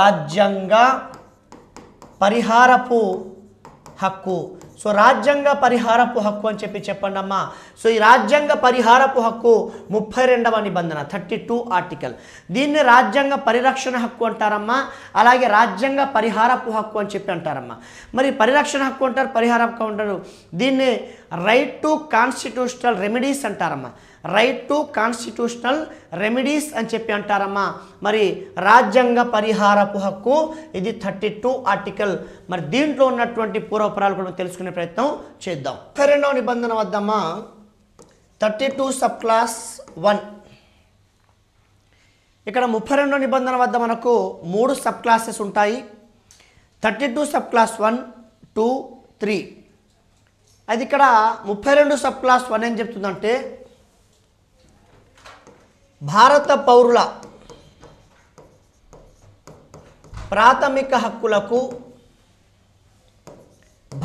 రాజ్యాంగ పరిహారపు హక్కు సో రాజ్యాంగ పరిహారపు హక్కు అని చెప్పి చెప్పండి అమ్మా సో ఈ రాజ్యాంగ పరిహారపు హక్కు ముప్పై రెండవ నిబంధన థర్టీ టూ ఆర్టికల్ దీన్ని రాజ్యాంగ పరిరక్షణ హక్కు అంటారమ్మా అలాగే రాజ్యాంగ పరిహారపు హక్కు అని చెప్పి అంటారమ్మా మరి పరిరక్షణ హక్కు అంటారు పరిహార హక్కు అంటారు దీన్ని రైట్ టు కాన్స్టిట్యూషనల్ రెమెడీస్ అంటారమ్మా రైట్ టు కాన్స్టిట్యూషనల్ రెమెడీస్ అని చెప్పి అంటారమ్మా మరి రాజ్యాంగ పరిహారపు హక్కు ఇది థర్టీ టూ ఆర్టికల్ మరి దీంట్లో ఉన్నటువంటి పూర్వపురాలు కూడా తెలుసుకునే ప్రయత్నం చేద్దాం రెండవ నిబంధన వద్దమ్మా thirty two sub clause one ఇక్కడ ముప్పై రెండో నిబంధన వద్ద మనకు మూడు సబ్ క్లాసెస్ ఉంటాయి thirty two sub clause one two three అది ఇక్కడ ముప్పై రెండు సబ్ క్లాస్ వన్ ఏం చెప్తుందంటే భారత పౌరుల ప్రాథమిక హక్కులకు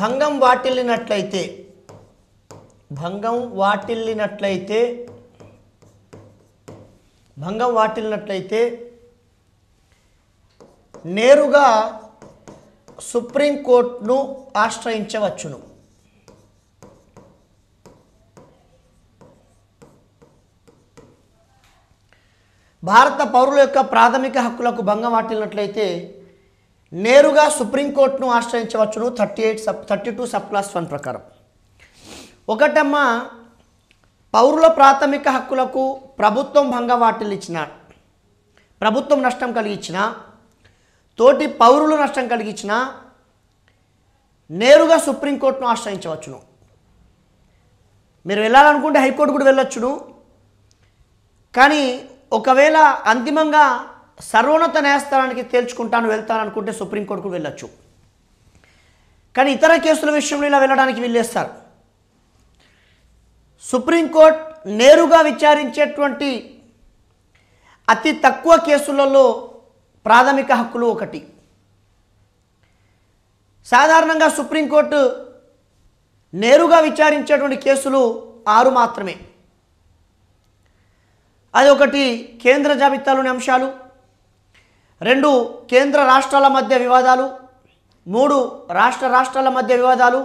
భంగం వాటిల్లినట్లయితే భంగం వాటిల్లినట్లయితే భంగం వాటిల్లినట్లయితే నేరుగా సుప్రీంకోర్టును ఆశ్రయించవచ్చును భారత పౌరుల యొక్క ప్రాథమిక హక్కులకు భంగం వాటిల్లినట్లయితే నేరుగా సుప్రీంకోర్టును ఆశ్రయించవచ్చును thirty eight sub thirty two sub clause one ప్రకారం ఒకటమ్మా పౌరుల ప్రాథమిక హక్కులకు ప్రభుత్వం భంగం వాటిల్లిచ్చిన ప్రభుత్వం నష్టం కలిగించిన తోటి పౌరులు నష్టం కలిగించిన నేరుగా సుప్రీంకోర్టును ఆశ్రయించవచ్చును మీరు వెళ్ళాలనుకుంటే హైకోర్టు కూడా వెళ్ళొచ్చును కానీ ఒకవేళ అంతిమంగా సర్వోన్నత న్యాయస్థానానికి తేల్చుకుంటాను వెళ్తాననుకుంటే సుప్రీంకోర్టుకు వెళ్ళొచ్చు కానీ ఇతర కేసుల విషయంలో ఇలా వెళ్ళడానికి వీళ్ళేస్తారు సుప్రీంకోర్టు నేరుగా విచారించేటువంటి అతి తక్కువ కేసులలో ప్రాథమిక హక్కులు ఒకటి సాధారణంగా సుప్రీంకోర్టు నేరుగా విచారించేటువంటి కేసులు ఆరు మాత్రమే అదొకటి కేంద్ర జాబితాలోని అంశాలు రెండు కేంద్ర రాష్ట్రాల మధ్య వివాదాలు మూడు రాష్ట్ర రాష్ట్రాల మధ్య వివాదాలు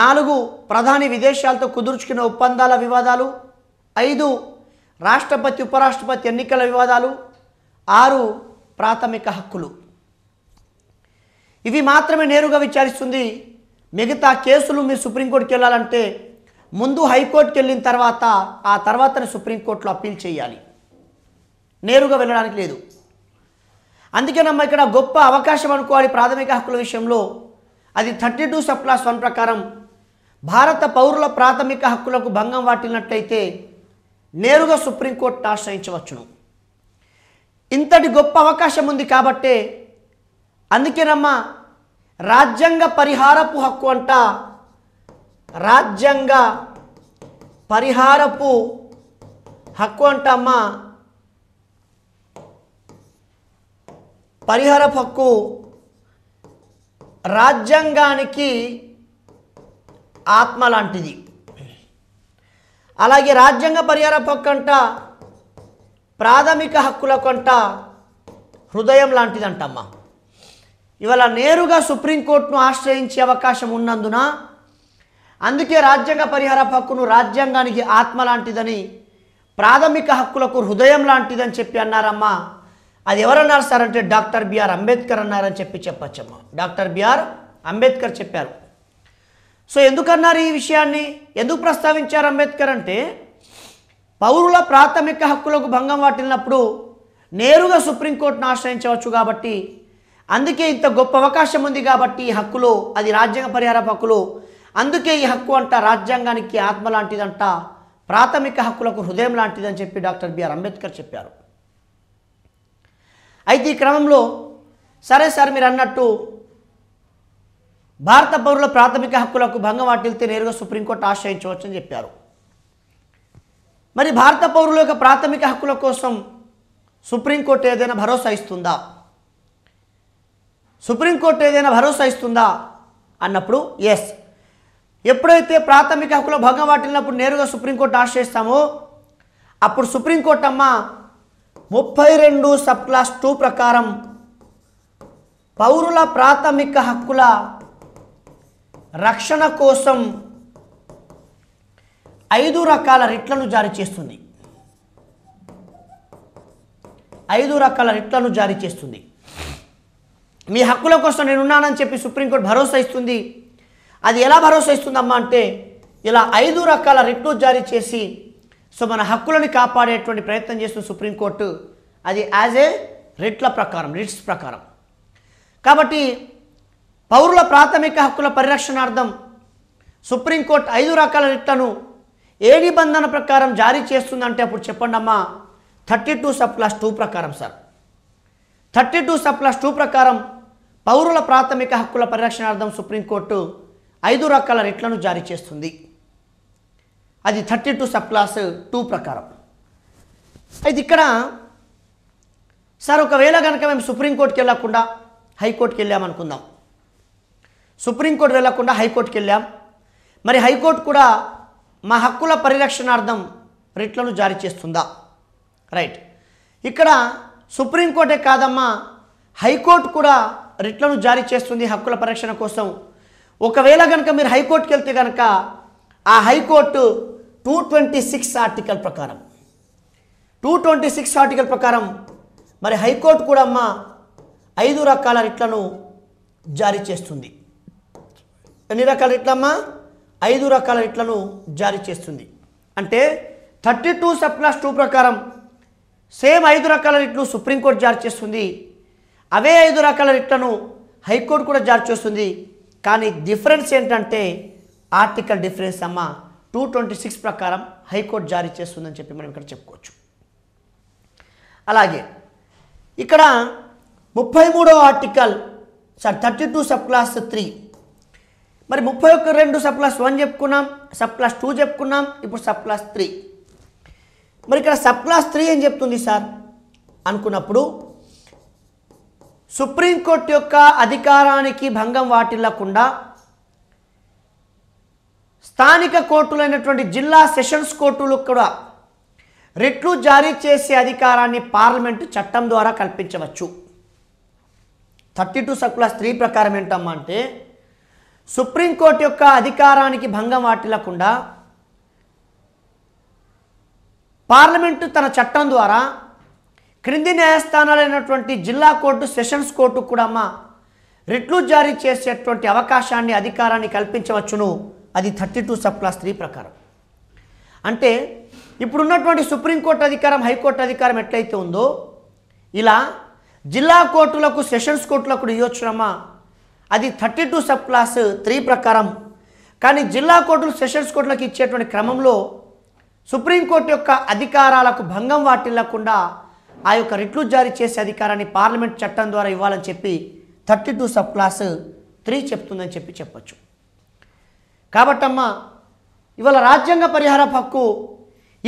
నాలుగు ప్రధాని విదేశాలతో కుదుర్చుకున్న ఒప్పందాల వివాదాలు ఐదు రాష్ట్రపతి ఉపరాష్ట్రపతి ఎన్నికల వివాదాలు ఆరు ప్రాథమిక హక్కులు ఇవి మాత్రమే నేరుగా విచారిస్తుంది మిగతా కేసులు మీరు సుప్రీంకోర్టుకి వెళ్ళాలంటే ముందు హైకోర్టుకి వెళ్ళిన తర్వాత ఆ తర్వాత సుప్రీంకోర్టులో అప్పీల్ చేయాలి నేరుగా వెళ్ళడానికి లేదు అందుకే నమ్మ ఇక్కడ గొప్ప అవకాశం అనుకోవాలి ప్రాథమిక హక్కుల విషయంలో అది థర్టీ టూ సప్లాస్ వన్ ప్రకారం భారత పౌరుల ప్రాథమిక హక్కులకు భంగం వాటినట్లయితే నేరుగా సుప్రీంకోర్టును ఆశ్రయించవచ్చును ఇంతటి గొప్ప అవకాశం ఉంది కాబట్టే అందుకేనమ్మా రాజ్యాంగ పరిహారపు హక్కు అంటా రాజ్యాంగ పరిహారపు హక్కు అంటమ్మా పరిహారపు హక్కు రాజ్యాంగానికి ఆత్మ లాంటిది అలాగే రాజ్యాంగ పరిహార హక్కు అంట ప్రాథమిక హక్కులకంట హృదయం లాంటిదంటమ్మా ఇవాళ నేరుగా సుప్రీంకోర్టును ఆశ్రయించే అవకాశం ఉన్నందున అందుకే రాజ్యాంగ పరిహార హక్కును రాజ్యాంగానికి ఆత్మ లాంటిదని ప్రాథమిక హక్కులకు హృదయం లాంటిదని చెప్పి అన్నారమ్మా అది ఎవరన్నారు సార్ అంటే డాక్టర్ బిఆర్ అంబేద్కర్ అన్నారని చెప్పి చెప్పచ్చమ్మా డాక్టర్ బిఆర్ అంబేద్కర్ చెప్పారు సో ఎందుకన్నారు ఈ విషయాన్ని ఎందుకు ప్రస్తావించారు అంబేద్కర్ అంటే పౌరుల ప్రాథమిక హక్కులకు భంగం వాటిల్లినప్పుడు నేరుగా సుప్రీంకోర్టును ఆశ్రయించవచ్చు కాబట్టి అందుకే ఇంత గొప్ప అవకాశం ఉంది కాబట్టి ఈ హక్కులు అది రాజ్యాంగ పరిహార హక్కులు అందుకే ఈ హక్కు అంట రాజ్యాంగానికి ఆత్మ లాంటిదంట ప్రాథమిక హక్కులకు హృదయం లాంటిదని చెప్పి డాక్టర్ బిఆర్ అంబేద్కర్ చెప్పారు అయితే ఈ క్రమంలో సరే సార్ మీరు అన్నట్టు భారత పౌరుల ప్రాథమిక హక్కులకు భంగం వాటిల్తే నేరుగా సుప్రీంకోర్టు ఆశ్రయించవచ్చని చెప్పారు మరి భారత పౌరుల యొక్క ప్రాథమిక హక్కుల కోసం సుప్రీంకోర్టు ఏదైనా భరోసా ఇస్తుందా సుప్రీంకోర్టు ఏదైనా భరోసా ఇస్తుందా అన్నప్పుడు ఎస్ ఎప్పుడైతే ప్రాథమిక హక్కులో భంగం వాటిల్లినప్పుడు నేరుగా సుప్రీంకోర్టు ఆర్డర్ చేస్తామో అప్పుడు సుప్రీంకోర్టు అమ్మ ముప్పై రెండు సబ్ క్లాస్ టూ ప్రకారం పౌరుల ప్రాథమిక హక్కుల రక్షణ కోసం ఐదు రకాల రిట్లను జారీ చేస్తుంది ఐదు రకాల రిట్లను జారీ చేస్తుంది మీ హక్కుల కోసం నేనున్నానని చెప్పి సుప్రీంకోర్టు భరోసా ఇస్తుంది అది ఎలా భరోసా ఇస్తుందమ్మా అంటే ఇలా ఐదు రకాల రిట్లు జారీ చేసి సో మన హక్కులను కాపాడేటువంటి ప్రయత్నం చేస్తున్న సుప్రీంకోర్టు అది యాజ్ ఏ రిట్ల ప్రకారం రిట్స్ ప్రకారం కాబట్టి పౌరుల ప్రాథమిక హక్కుల పరిరక్షణార్థం సుప్రీంకోర్టు ఐదు రకాల రిట్లను ఏ నిబంధన ప్రకారం జారీ చేస్తుందంటే అప్పుడు చెప్పండి అమ్మా thirty two sub clause two ప్రకారం sir thirty two sub clause two ప్రకారం పౌరుల ప్రాథమిక హక్కుల పరిరక్షణార్థం సుప్రీంకోర్టు ఐదు రకాల రిట్లను జారీ చేస్తుంది అది thirty two sub clause two ప్రకారం అయితే ఇక్కడ సార్ ఒకవేళ కనుక మేము సుప్రీంకోర్టుకి వెళ్ళకుండా హైకోర్టుకి వెళ్ళామనుకుందాం సుప్రీంకోర్టు వెళ్ళకుండా హైకోర్టుకి వెళ్ళాం మరి హైకోర్టు కూడా మా హక్కుల పరిరక్షణార్థం రిట్లను జారీ చేస్తుందా రైట్ ఇక్కడ సుప్రీంకోర్టే కాదమ్మా హైకోర్టు కూడా రిట్లను జారీ చేస్తుంది హక్కుల పరిరక్షణ కోసం ఒకవేళ కనుక మీరు హైకోర్టుకి వెళ్తే కనుక ఆ high court two twenty six article ప్రకారం టూ ట్వంటీ సిక్స్ ఆర్టికల్ ప్రకారం మరి హైకోర్టు కూడా అమ్మ ఐదు రకాల రిట్లను జారీ చేస్తుంది ఎన్ని రకాల రిట్లమ్మా ఐదు రకాల రిట్లను జారీ చేస్తుంది అంటే థర్టీ టూ సప్లాస్ టూ ప్రకారం సేమ్ ఐదు రకాల రిట్లు సుప్రీంకోర్టు జారీ చేస్తుంది అవే ఐదు రకాల రిట్లను హైకోర్టు కూడా జారీ చేస్తుంది కానీ డిఫరెన్స్ ఏంటంటే ఆర్టికల్ డిఫరెన్స్ అమ్మ టూ ట్వంటీ సిక్స్ ప్రకారం హైకోర్టు జారీ చేస్తుందని చెప్పి మనం ఇక్కడ చెప్పుకోవచ్చు అలాగే ఇక్కడ ముప్పై మూడో article sir thirty two sub clause three మరి ముప్పై ఒక్క రెండు సబ్ క్లాస్ వన్ చెప్పుకున్నాం సబ్ క్లాస్ టూ చెప్పుకున్నాం ఇప్పుడు సబ్ క్లాస్ త్రీ మరి ఇక్కడ సబ్ క్లాస్ త్రీ ఏం చెప్తుంది సార్ అనుకున్నప్పుడు సుప్రీంకోర్టు యొక్క అధికారానికి భంగం వాటిల్లకుండా స్థానిక కోర్టులైనటువంటి జిల్లా సెషన్స్ కోర్టులు కూడా రిట్లు జారీ చేసే అధికారాన్ని పార్లమెంట్ చట్టం ద్వారా కల్పించవచ్చు థర్టీ టూ సర్కుల స్త్రీ ప్రకారం ఏంటమ్మా అంటే సుప్రీంకోర్టు యొక్క అధికారానికి భంగం వాటిల్లకుండా పార్లమెంటు తన చట్టం ద్వారా క్రింది న్యాయస్థానాలైనటువంటి జిల్లా కోర్టు సెషన్స్ కోర్టు కూడా అమ్మ రిట్లు జారీ చేసేటువంటి అవకాశాన్ని అధికారాన్ని కల్పించవచ్చును అది thirty two sub clause three ప్రకారం అంటే ఇప్పుడున్నటువంటి సుప్రీంకోర్టు అధికారం హైకోర్టు అధికారం ఎట్లయితే ఉందో ఇలా జిల్లా కోర్టులకు సెషన్స్ కోర్టులకు ఇవ్వచ్చునమ్మ అది thirty two sub clause three ప్రకారం కానీ జిల్లా కోర్టులు సెషన్స్ కోర్టులకు ఇచ్చేటువంటి క్రమంలో సుప్రీంకోర్టు యొక్క అధికారాలకు భంగం వాటిల్లకుండా ఆ యొక్క రిట్లు జారీ చేసే అధికారాన్ని పార్లమెంట్ చట్టం ద్వారా ఇవ్వాలని చెప్పి thirty two sub clause three చెప్తుందని చెప్పి చెప్పచ్చు కాబట్టమ్మా ఇవాళ రాజ్యాంగ పరిహార హక్కు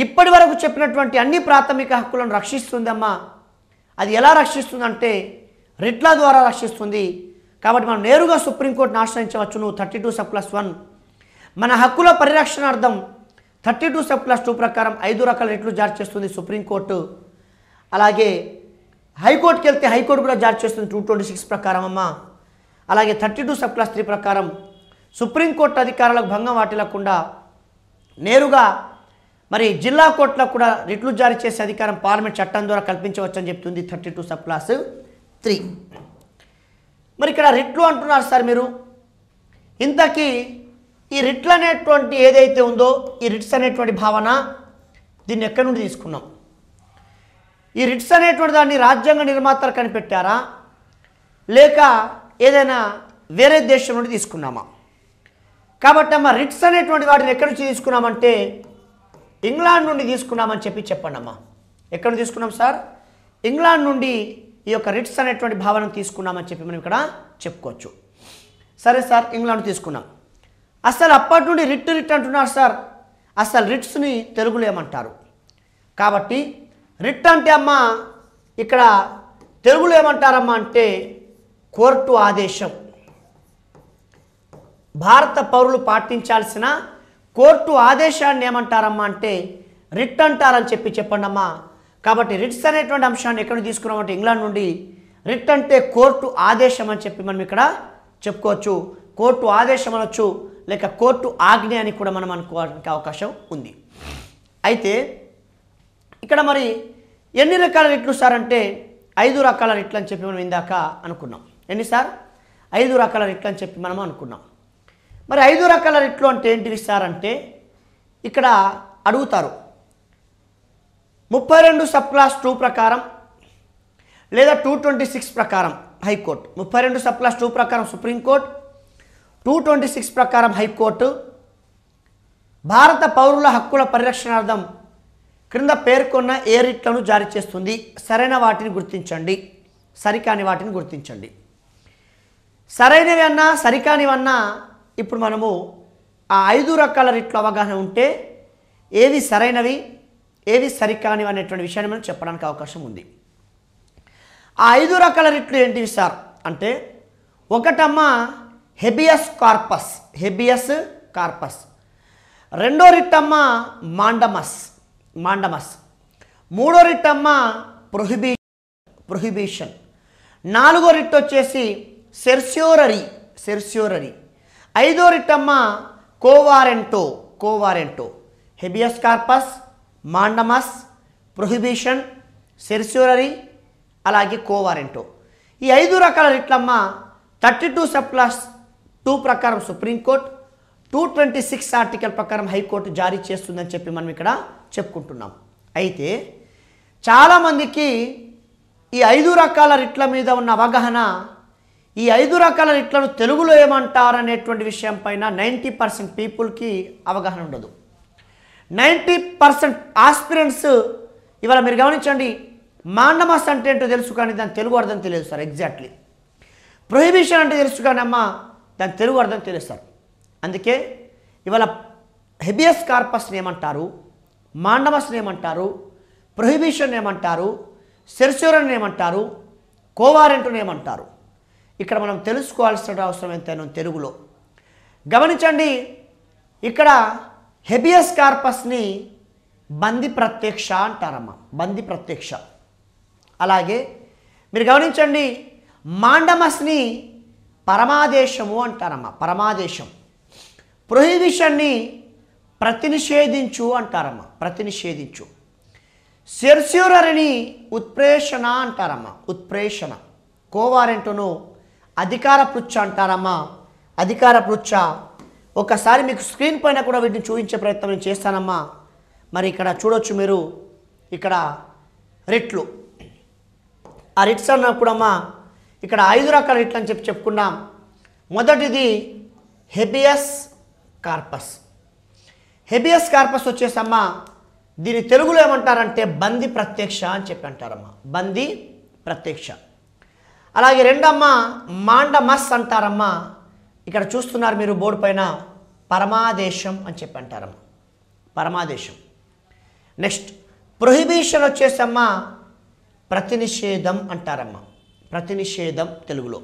ఇప్పటి వరకు చెప్పినటువంటి అన్ని ప్రాథమిక హక్కులను రక్షిస్తుందమ్మా అది ఎలా రక్షిస్తుందంటే రిట్ల ద్వారా రక్షిస్తుంది కాబట్టి మనం నేరుగా సుప్రీంకోర్టును ఆశ్రయించవచ్చును thirty two sub clause one మన హక్కుల పరిరక్షణార్థం thirty two sub clause two ప్రకారం ఐదు రకాల రిట్లు జారీ చేస్తుంది సుప్రీంకోర్టు అలాగే హైకోర్టుకి వెళ్తే హైకోర్టు కూడా జారీ చేస్తుంది టూ ట్వంటీ సిక్స్ ప్రకారం అమ్మ అలాగే thirty two sub clause three ప్రకారం సుప్రీంకోర్టు అధికారులకు భంగం వాటిలకుండా నేరుగా మరి జిల్లా కోర్టులకు కూడా రిట్లు జారీ చేసే అధికారం పార్లమెంట్ చట్టం ద్వారా కల్పించవచ్చని చెప్తుంది thirty two sub clause three మరి ఇక్కడ రిట్లు అంటున్నారు సార్ మీరు ఇంతకీ ఈ రిట్లు అనేటువంటి ఏదైతే ఉందో ఈ రిట్స్ అనేటువంటి భావన దీన్ని ఎక్కడి నుండి తీసుకున్నాం ఈ రిట్స్ అనేటువంటి దాన్ని రాజ్యాంగ నిర్మాతలు కనిపెట్టారా లేక ఏదైనా వేరే దేశం నుండి తీసుకున్నామా కాబట్టి అమ్మ రిట్స్ అనేటువంటి వాటిని ఎక్కడి నుంచి తీసుకున్నామంటే ఇంగ్లాండ్ నుండి తీసుకున్నామని చెప్పి చెప్పండి అమ్మా ఎక్కడ తీసుకున్నాం సార్ ఇంగ్లాండ్ నుండి ఈ యొక్క రిట్స్ అనేటువంటి భావన తీసుకున్నామని చెప్పి మనం ఇక్కడ చెప్పుకోవచ్చు సరే సార్ ఇంగ్లాండ్ తీసుకున్నాం అసలు అప్పటి నుండి రిట్ రిట్ అంటున్నారు సార్ అసలు రిట్స్ని తెలుగులో ఏమంటారు కాబట్టి రిట్ అంటే అమ్మ ఇక్కడ తెలుగులో ఏమంటారమ్మా అంటే కోర్టు ఆదేశం భారత పౌరులు పాటించాల్సిన కోర్టు ఆదేశాన్ని ఏమంటారమ్మా అంటే రిట్ అంటారని చెప్పి చెప్పండి అమ్మా కాబట్టి రిట్స్ అనేటువంటి అంశాన్ని ఎక్కడ తీసుకున్నామంటే ఇంగ్లాండ్ నుండి రిట్ అంటే కోర్టు ఆదేశం అని చెప్పి మనం ఇక్కడ చెప్పుకోవచ్చు కోర్టు ఆదేశం అనొచ్చు లేక కోర్టు ఆజ్ఞ అని కూడా మనం అనుకోవడానికి అవకాశం ఉంది అయితే ఇక్కడ మరి ఎన్ని రకాల రెట్లు సార్ అంటే ఐదు రకాల రెట్లు అని చెప్పి మనం ఇందాక అనుకున్నాం ఎన్ని సార్ ఐదు రకాల రెట్లు అని చెప్పి మనం అనుకున్నాం మరి ఐదు రకాల రెట్లు అంటే ఏంటివి సార్ అంటే ఇక్కడ అడుగుతారు ముప్పై రెండు సబ్ క్లాస్ టూ ప్రకారం లేదా టూ ట్వంటీ సిక్స్ ప్రకారం హైకోర్టు ముప్పై రెండు సబ్ క్లాస్ టూ ప్రకారం సుప్రీంకోర్టు టూ ట్వంటీ సిక్స్ ప్రకారం హైకోర్టు భారత పౌరుల హక్కుల పరిరక్షణార్థం క్రింద పేర్కొన్న ఏ రిట్లను జారీ చేస్తుంది సరైన వాటిని గుర్తించండి సరికాని వాటిని గుర్తించండి సరైనవి అన్నా సరికానివన్నా ఇప్పుడు మనము ఆ ఐదు రకాల రిట్ల అవగాహన ఉంటే ఏవి సరైనవి ఏవి సరికానివి అనేటువంటి విషయాన్ని మనం చెప్పడానికి అవకాశం ఉంది ఆ ఐదు రకాల రిట్లు ఏంటివి సార్ అంటే ఒకటమ్మ హెబియస్ కార్పస్ హెబియస్ కార్పస్ రెండో రిట్టమ్మ మాండమస్ మాండమస్ మూడో రిట్ అమ్మ ప్రొహిబి ప్రొహిబిషన్ నాలుగో రిట్ వచ్చేసి సెర్స్యోరరీ సెర్స్యోరరీ ఐదో రిట్ అమ్మ quo warranto quo warranto habeas corpus mandamus prohibition certiorari అలాగే కోవారెంటో ఈ ఐదు రకాల రిట్లమ్మ థర్టీ టూ సప్లాస్ టూ ప్రకారం supreme court two twenty six article ప్రకారం హైకోర్టు జారీ చేస్తుందని చెప్పి మనం ఇక్కడ చెప్పుకుంటున్నాం అయితే చాలామందికి ఈ ఐదు రకాల రిట్ల మీద ఉన్న అవగాహన ఈ ఐదు రకాల రిట్లను తెలుగులో ఏమంటారు అనేటువంటి విషయం పైన నైంటీ పర్సెంట్ పీపుల్కి అవగాహన ఉండదు నైంటీ పర్సెంట్ ఆస్పిరెంట్స్ ఇవాళ మీరు గమనించండి మాండమస్ అంటే ఏంటో తెలుసు కానీ దాని తెలుగు అర్థం తెలియదు సార్ ఎగ్జాక్ట్లీ ప్రొహిబిషన్ అంటే తెలుసు కానీ అమ్మ దాని తెలుగు అర్థం తెలియదు సార్ అందుకే ఇవాళ హెబియస్ కార్పస్ని ఏమంటారు మాండమస్ని ఏమంటారు ప్రొహిబిషన్ ఏమంటారు సెర్సూరన్ ఏమంటారు కోవారెంటును ఏమంటారు ఇక్కడ మనం తెలుసుకోవాల్సిన అవసరం ఎంతైనా తెలుగులో గమనించండి ఇక్కడ హెబియస్ కార్పస్ని బంది ప్రత్యక్ష అంటారమ్మ బంది ప్రత్యక్ష అలాగే మీరు గమనించండి మాండమస్ని పరమాదేశము అంటారమ్మ పరమాదేశం ప్రొహిబిషన్ని ప్రతినిషేధించు అంటారమ్మ ప్రతినిషేధించు సెర్స్యూరరిని ఉత్ప్రేషణ అంటారమ్మ ఉత్ప్రేషణ కోవారెంటును అధికార పృచ్ఛ అంటారమ్మ అధికార పృచ్ఛ ఒకసారి మీకు స్క్రీన్ పైన కూడా వీటిని చూపించే ప్రయత్నం నేను చేస్తానమ్మా మరి ఇక్కడ చూడొచ్చు మీరు ఇక్కడ రిట్లు ఆ రిట్స్ అన్నప్పుడమ్మా ఇక్కడ ఐదు రకాల రిట్లు అని చెప్పి చెప్పుకున్నాం మొదటిది హెబియస్ కార్పస్ హెబియస్ కార్పస్ వచ్చేసమ్మా దీని తెలుగులో ఏమంటారంటే బంది ప్రత్యక్ష అని చెప్పి అంటారమ్మా బంది ప్రత్యక్ష అలాగే రెండమ్మ మాండమస్ అంటారమ్మా ఇక్కడ చూస్తున్నారు మీరు బోర్డు పైన పరమాదేశం అని చెప్పి అంటారమ్మా పరమాదేశం నెక్స్ట్ ప్రొహిబిషన్ వచ్చేసమ్మా ప్రతినిషేధం అంటారమ్మా ప్రతినిషేధం తెలుగులో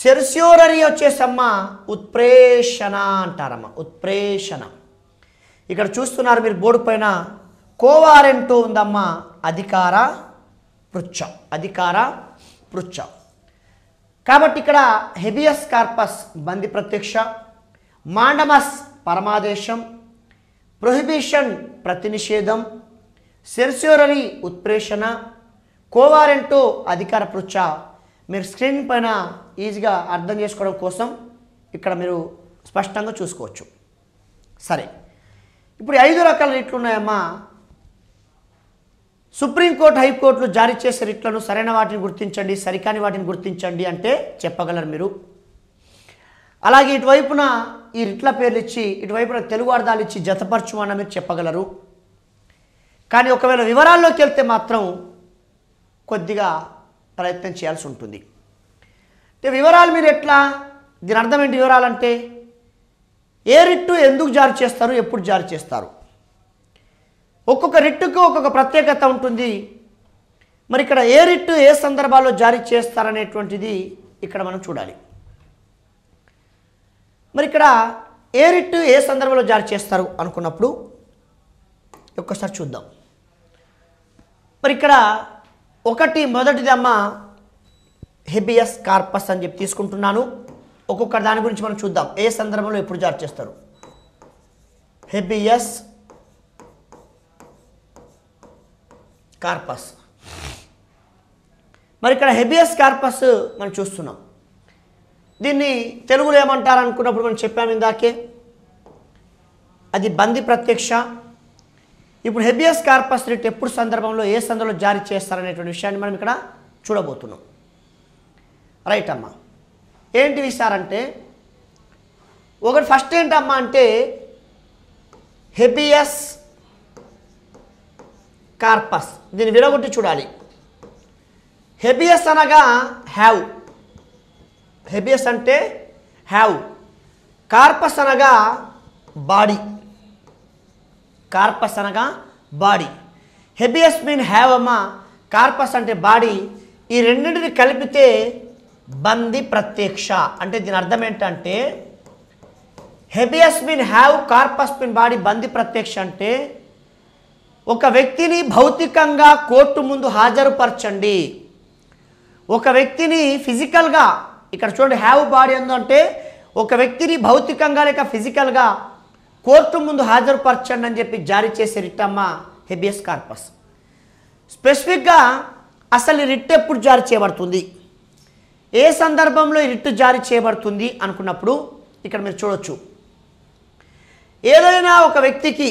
సెర్స్యోర్ అని వచ్చేసమ్మా ఉత్ప్రేషణ అంటారమ్మ ఉత్ప్రేషణ ఇక్కడ చూస్తున్నారు మీరు బోర్డు పైన కోవారెంటూ ఉందమ్మా అధికార పృచ్ఛ అధికార పృచ్ఛ కాబట్టి ఇక్కడ హెబియస్ కార్పస్ బంది ప్రత్యక్ష మాండమస్ పరమాదేశం ప్రొహిబిషన్ ప్రతినిషేధం సెర్స్యోరరీ ఉత్ప్రేషణ కోవారెంటో అధికార పృచ్ఛ మీరు స్క్రీన్ పైన ఈజీగా అర్థం చేసుకోవడం కోసం ఇక్కడ మీరు స్పష్టంగా చూసుకోవచ్చు సరే ఇప్పుడు ఐదు రకాల రిట్లు ఉన్నాయమ్మా సుప్రీంకోర్టు హైకోర్టులు జారీ చేసే రిట్లను సరైన వాటిని గుర్తించండి సరికాని వాటిని గుర్తించండి అంటే చెప్పగలరు మీరు అలాగే ఇటువైపున ఈ రిట్ల పేర్లు ఇచ్చి ఇటువైపున తెలుగు అర్థాలు ఇచ్చి జతపరచమని మీరు చెప్పగలరు కానీ ఒకవేళ వివరాల్లోకి వెళ్తే మాత్రం కొద్దిగా ప్రయత్నం చేయాల్సి ఉంటుంది వివరాలు మీరు ఎట్లా దీని అర్థం ఏంటి అంటే ఏ రిట్టు ఎందుకు జారీ చేస్తారు ఎప్పుడు జారీ చేస్తారు ఒక్కొక్క రిట్టుకు ఒక్కొక్క ప్రత్యేకత ఉంటుంది మరి ఇక్కడ ఏ రిట్టు ఏ సందర్భాల్లో జారీ చేస్తారనేటువంటిది ఇక్కడ మనం చూడాలి మరి ఇక్కడ ఏ రిట్టు ఏ సందర్భంలో జారీ చేస్తారు అనుకున్నప్పుడు ఒక్కసారి చూద్దాం మరి ఇక్కడ ఒకటి అమ్మ హెబియస్ కార్పస్ అని చెప్పి తీసుకుంటున్నాను ఒక్కొక్క దాని గురించి మనం చూద్దాం ఏ సందర్భంలో ఎప్పుడు జారీ చేస్తారు హెబియస్ కార్పస్ మరి ఇక్కడ హెబియస్ కార్పస్ మనం చూస్తున్నాం దీన్ని తెలుగులో ఏమంటారు అనుకున్నప్పుడు మనం చెప్పాము ఇందాకే అది బంది ప్రత్యక్ష ఇప్పుడు హెబియస్ కార్పస్ రిట్ ఎప్పుడు సందర్భంలో ఏ సందర్భంలో జారీ చేస్తారనేటువంటి విషయాన్ని మనం ఇక్కడ చూడబోతున్నాం రైట్ అమ్మా ఏంటివి సార్ అంటే ఒకటి ఫస్ట్ ఏంటమ్మా అంటే హెబియస్ కార్పస్ దీన్ని విడగొట్టి చూడాలి హెబియస్ అనగా హ్యావ్ హెబియస్ అంటే హ్యావ్ కార్పస్ అనగా బాడీ కార్పస్ అనగా బాడీ హెబియస్ మీన్ హ్యావమా కార్పస్ అంటే బాడీ ఈ రెండింటిని కలిపితే బంది ప్రత్యక్ష అంటే దీని అర్థం ఏంటంటే habeas mean have corpus mean body బంది ప్రత్యక్ష అంటే ఒక వ్యక్తిని భౌతికంగా కోర్టు ముందు హాజరుపరచండి ఒక వ్యక్తిని ఫిజికల్గా ఇక్కడ చూడండి హ్యావ్ బాడీ ఉందంటే ఒక వ్యక్తిని భౌతికంగా లేక ఫిజికల్గా కోర్టు ముందు హాజరుపరచండి అని చెప్పి జారీ చేసే రిట్ అమ్మ హెబియస్ కార్పస్ స్పెసిఫిక్గా అసలు రిట్ ఎప్పుడు జారీ చేయబడుతుంది ఏ సందర్భంలో ఈ రిట్ జారీ చేయబడుతుంది అనుకున్నప్పుడు ఇక్కడ మీరు చూడొచ్చు ఏదైనా ఒక వ్యక్తికి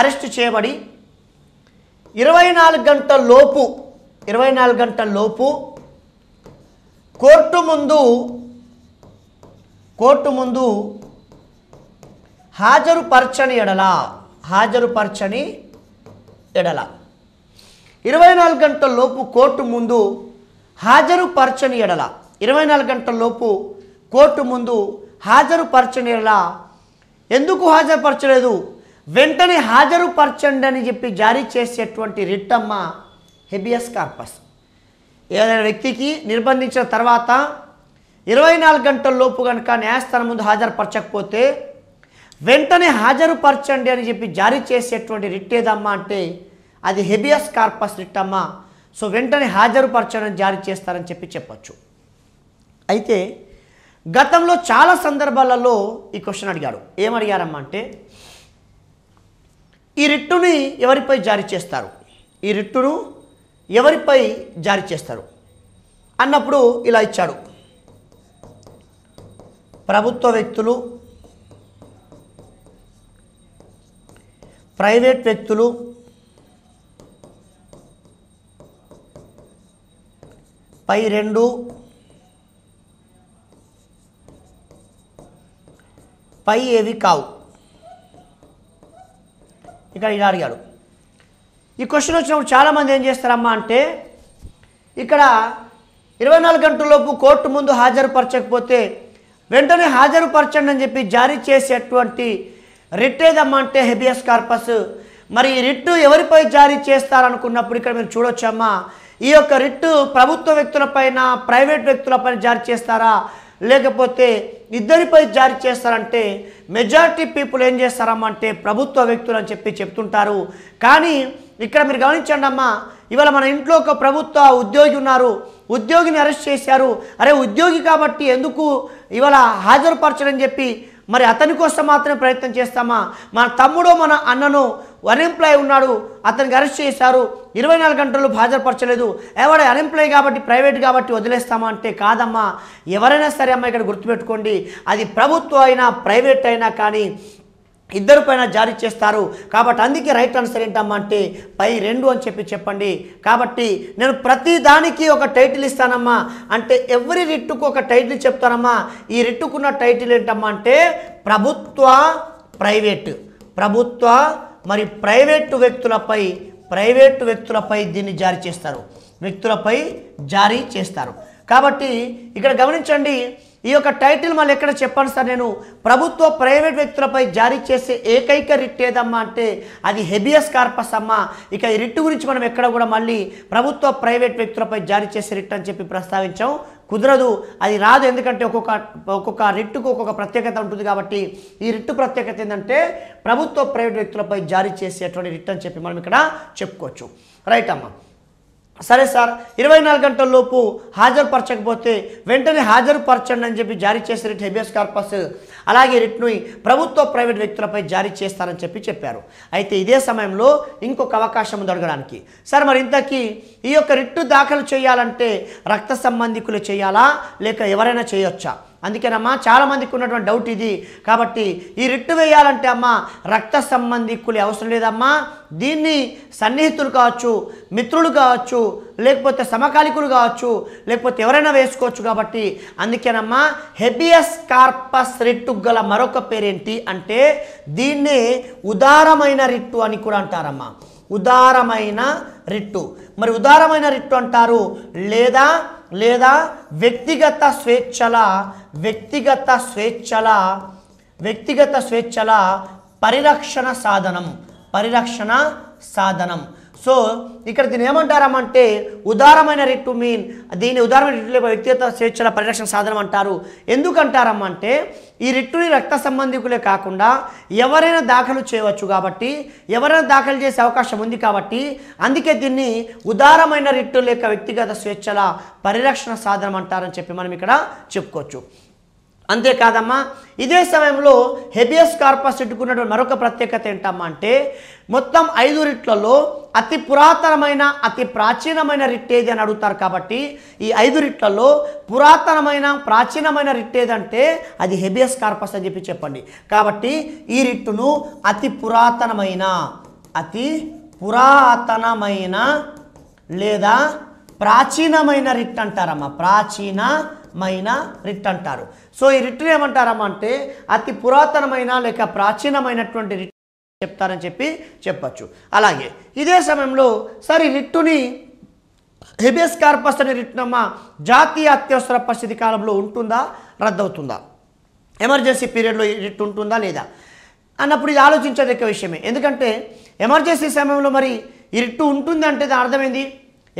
అరెస్ట్ చేయబడి ఇరవై నాలుగు గంటల లోపు ఇరవై నాలుగు గంటల లోపు కోర్టు ముందు కోర్టు ముందు హాజరుపరచని ఎడల హాజరుపరచని ఎడల ఇరవై నాలుగు గంటల లోపు కోర్టు ముందు హాజరుపరచని ఎడల ఇరవై నాలుగు గంటల లోపు కోర్టు ముందు హాజరుపరచని ఎడల ఎందుకు హాజరుపరచలేదు వెంటనే హాజరుపరచండి అని చెప్పి జారీ చేసేటువంటి రిట్టమ్మ హెబియస్ కార్పస్ ఏదైనా వ్యక్తికి నిర్బంధించిన తర్వాత ఇరవై నాలుగు గంటల లోపు కనుక న్యాయస్థానం ముందు హాజరుపరచకపోతే వెంటనే హాజరుపరచండి అని చెప్పి జారీ చేసేటువంటి రిట్ ఏదమ్మా అంటే అది హెబియస్ కార్పస్ రిట్ అమ్మా సో వెంటనే హాజరుపరచడం జారీ చేస్తారని చెప్పి చెప్పచ్చు అయితే గతంలో చాలా సందర్భాలలో ఈ క్వశ్చన్ అడిగాడు ఏమడిగారమ్మా అంటే ఈ రిట్టుని ఎవరిపై జారీ చేస్తారు ఈ రిట్టును ఎవరిపై జారీ చేస్తారు అన్నప్పుడు ఇలా ఇచ్చాడు ప్రభుత్వ వ్యక్తులు ప్రైవేట్ వ్యక్తులు పై రెండు పై ఏవి కావు ఇక్కడ ఇలా అడిగాడు ఈ క్వశ్చన్ వచ్చినప్పుడు చాలామంది ఏం చేస్తారమ్మా అంటే ఇక్కడ ఇరవై నాలుగు గంటలలోపు కోర్టు ముందు హాజరుపరచకపోతే వెంటనే హాజరుపరచండి అని చెప్పి జారీ చేసేటువంటి రిట్ ఏదమ్మా అంటే హెబియస్ కార్పస్ మరి ఈ రిట్టు ఎవరిపై జారీ చేస్తారనుకున్నప్పుడు ఇక్కడ మీరు చూడొచ్చమ్మా ఈ యొక్క రిట్టు ప్రభుత్వ వ్యక్తులపైన ప్రైవేట్ వ్యక్తులపైన జారీ చేస్తారా లేకపోతే ఇద్దరిపై జారీ చేస్తారంటే మెజారిటీ పీపుల్ ఏం చేస్తారమ్మంటే ప్రభుత్వ వ్యక్తులు అని చెప్పి చెప్తుంటారు కానీ ఇక్కడ మీరు గమనించండి అమ్మా ఇవాళ మన ఇంట్లో ఒక ప్రభుత్వ ఉద్యోగి ఉన్నారు ఉద్యోగిని అరెస్ట్ చేశారు అరే ఉద్యోగి కాబట్టి ఎందుకు ఇవాళ హాజరుపరచడని చెప్పి మరి అతని కోసం మాత్రమే ప్రయత్నం చేస్తామా మన తమ్ముడు మన అన్నను అన్ఎంప్లాయ్ ఉన్నాడు అతనికి అరెస్ట్ చేశారు ఇరవై నాలుగు గంటలు హాజరుపరచలేదు ఎవడ అన్ఎంప్లాయ్ కాబట్టి ప్రైవేట్ కాబట్టి వదిలేస్తామా అంటే కాదమ్మా ఎవరైనా సరే అమ్మా ఇక్కడ గుర్తుపెట్టుకోండి అది ప్రభుత్వం అయినా ప్రైవేట్ అయినా కానీ ఇద్దరు పైన జారీ చేస్తారు కాబట్టి అందుకే రైట్ ఆన్సర్ ఏంటమ్మా అంటే పై రెండు అని చెప్పి చెప్పండి కాబట్టి నేను ప్రతి దానికి ఒక టైటిల్ ఇస్తానమ్మా అంటే ఎవరి రిట్టుకు ఒక టైటిల్ చెప్తానమ్మా ఈ రిట్టుకున్న టైటిల్ ఏంటమ్మా అంటే ప్రభుత్వ ప్రైవేటు ప్రభుత్వ మరి ప్రైవేటు వ్యక్తులపై ప్రైవేటు వ్యక్తులపై దీన్ని జారీ చేస్తారు వ్యక్తులపై జారీ చేస్తారు కాబట్టి ఇక్కడ గమనించండి ఈ యొక్క టైటిల్ మళ్ళీ ఎక్కడ చెప్పాను సార్ నేను ప్రభుత్వ ప్రైవేట్ వ్యక్తులపై జారీ చేసే ఏకైక రిట్ ఏదమ్మా అంటే అది హెబియస్ కార్పస్ అమ్మా ఇక ఈ రిట్టు గురించి మనం ఎక్కడ కూడా మళ్ళీ ప్రభుత్వ ప్రైవేట్ వ్యక్తులపై జారీ చేసే రిట్ అని చెప్పి ప్రస్తావించాం కుదరదు అది రాదు ఎందుకంటే ఒక్కొక్క ఒక్కొక్క రిట్టుకు ఒక్కొక్క ప్రత్యేకత ఉంటుంది కాబట్టి ఈ రిట్టు ప్రత్యేకత ఏంటంటే ప్రభుత్వ ప్రైవేట్ వ్యక్తులపై జారీ చేసేటువంటి రిట్ అని చెప్పి మనం ఇక్కడ చెప్పుకోవచ్చు రైట్ అమ్మా సరే సార్ ఇరవై నాలుగు గంటల లోపు హాజరుపరచకపోతే వెంటనే హాజరుపరచండి అని చెప్పి జారీ చేసే రిట్ హెబియస్ కార్పస్ అలాగే రిట్ను ప్రభుత్వ ప్రైవేట్ వ్యక్తులపై జారీ చేస్తారని చెప్పి చెప్పారు అయితే ఇదే సమయంలో ఇంకొక అవకాశం అడగడానికి సార్ మరి ఇంతకీ ఈ యొక్క రిట్టు దాఖలు చేయాలంటే రక్త సంబంధికులు చేయాలా లేక ఎవరైనా చేయొచ్చా అందుకేనమ్మా చాలామందికి ఉన్నటువంటి డౌట్ ఇది కాబట్టి ఈ రిట్టు వేయాలంటే అమ్మా రక్త సంబంధికులు అవసరం లేదమ్మా దీన్ని సన్నిహితులు కావచ్చు మిత్రులు కావచ్చు లేకపోతే సమకాలికులు కావచ్చు లేకపోతే ఎవరైనా వేసుకోవచ్చు కాబట్టి అందుకేనమ్మా హెబియస్ కార్పస్ రిట్టు గల మరొక పేరేంటి అంటే దీన్నే ఉదారమైన రిట్టు అని కూడా అంటారమ్మా ఉదారమైన రిట్టు మరి ఉదారమైన రిట్టు అంటారు లేదా లేదా వ్యక్తిగత స్వేచ్ఛల వ్యక్తిగత స్వేచ్ఛల వ్యక్తిగత స్వేచ్ఛల పరిరక్షణ సాధనం పరిరక్షణ సాధనం సో ఇక్కడ దీని ఏమంటారమంటే ఉదారమైన రెట్టు మీన్ దీని ఉదారమైన రిట్టు వ్యక్తిగత స్వేచ్ఛల పరిరక్షణ సాధనం అంటారు అంటే ఈ రిట్టుని రక్త సంబంధికులే కాకుండా ఎవరైనా దాఖలు చేయవచ్చు కాబట్టి ఎవరైనా దాఖలు చేసే అవకాశం ఉంది కాబట్టి అందుకే దీన్ని ఉదారమైన రిట్టు లేక వ్యక్తిగత స్వేచ్ఛల పరిరక్షణ సాధనం అంటారని చెప్పి మనం ఇక్కడ చెప్పుకోవచ్చు అంతేకాదమ్మా ఇదే సమయంలో హెబియస్ కార్పస్ చెట్టుకు మరొక ప్రత్యేకత ఏంటమ్మా అంటే మొత్తం ఐదు రిట్లలో అతి పురాతనమైన అతి ప్రాచీనమైన ఏది అని అడుగుతారు కాబట్టి ఈ ఐదు రిట్లలో పురాతనమైన ప్రాచీనమైన రిట్ అంటే అది హెబియస్ కార్పస్ అని చెప్పి చెప్పండి కాబట్టి ఈ రిట్టును అతి పురాతనమైన అతి పురాతనమైన లేదా ప్రాచీనమైన రిట్ అంటారమ్మా ప్రాచీనమైన రిట్ అంటారు సో ఈ రిట్టును ఏమంటారమ్మా అంటే అతి పురాతనమైన లేక ప్రాచీనమైనటువంటి రిట్టు చెప్తారని చెప్పి చెప్పచ్చు అలాగే ఇదే సమయంలో సరే రిట్టుని హెబియస్ కార్పస్ అనే రిట్నమ్మ జాతీయ అత్యవసర పరిస్థితి కాలంలో ఉంటుందా రద్దవుతుందా ఎమర్జెన్సీ పీరియడ్లో ఈ రిట్టు ఉంటుందా లేదా అన్నప్పుడు ఇది ఆలోచించదగ్గ విషయమే ఎందుకంటే ఎమర్జెన్సీ సమయంలో మరి ఈ రిట్టు ఉంటుంది అంటే దాని అర్థమైంది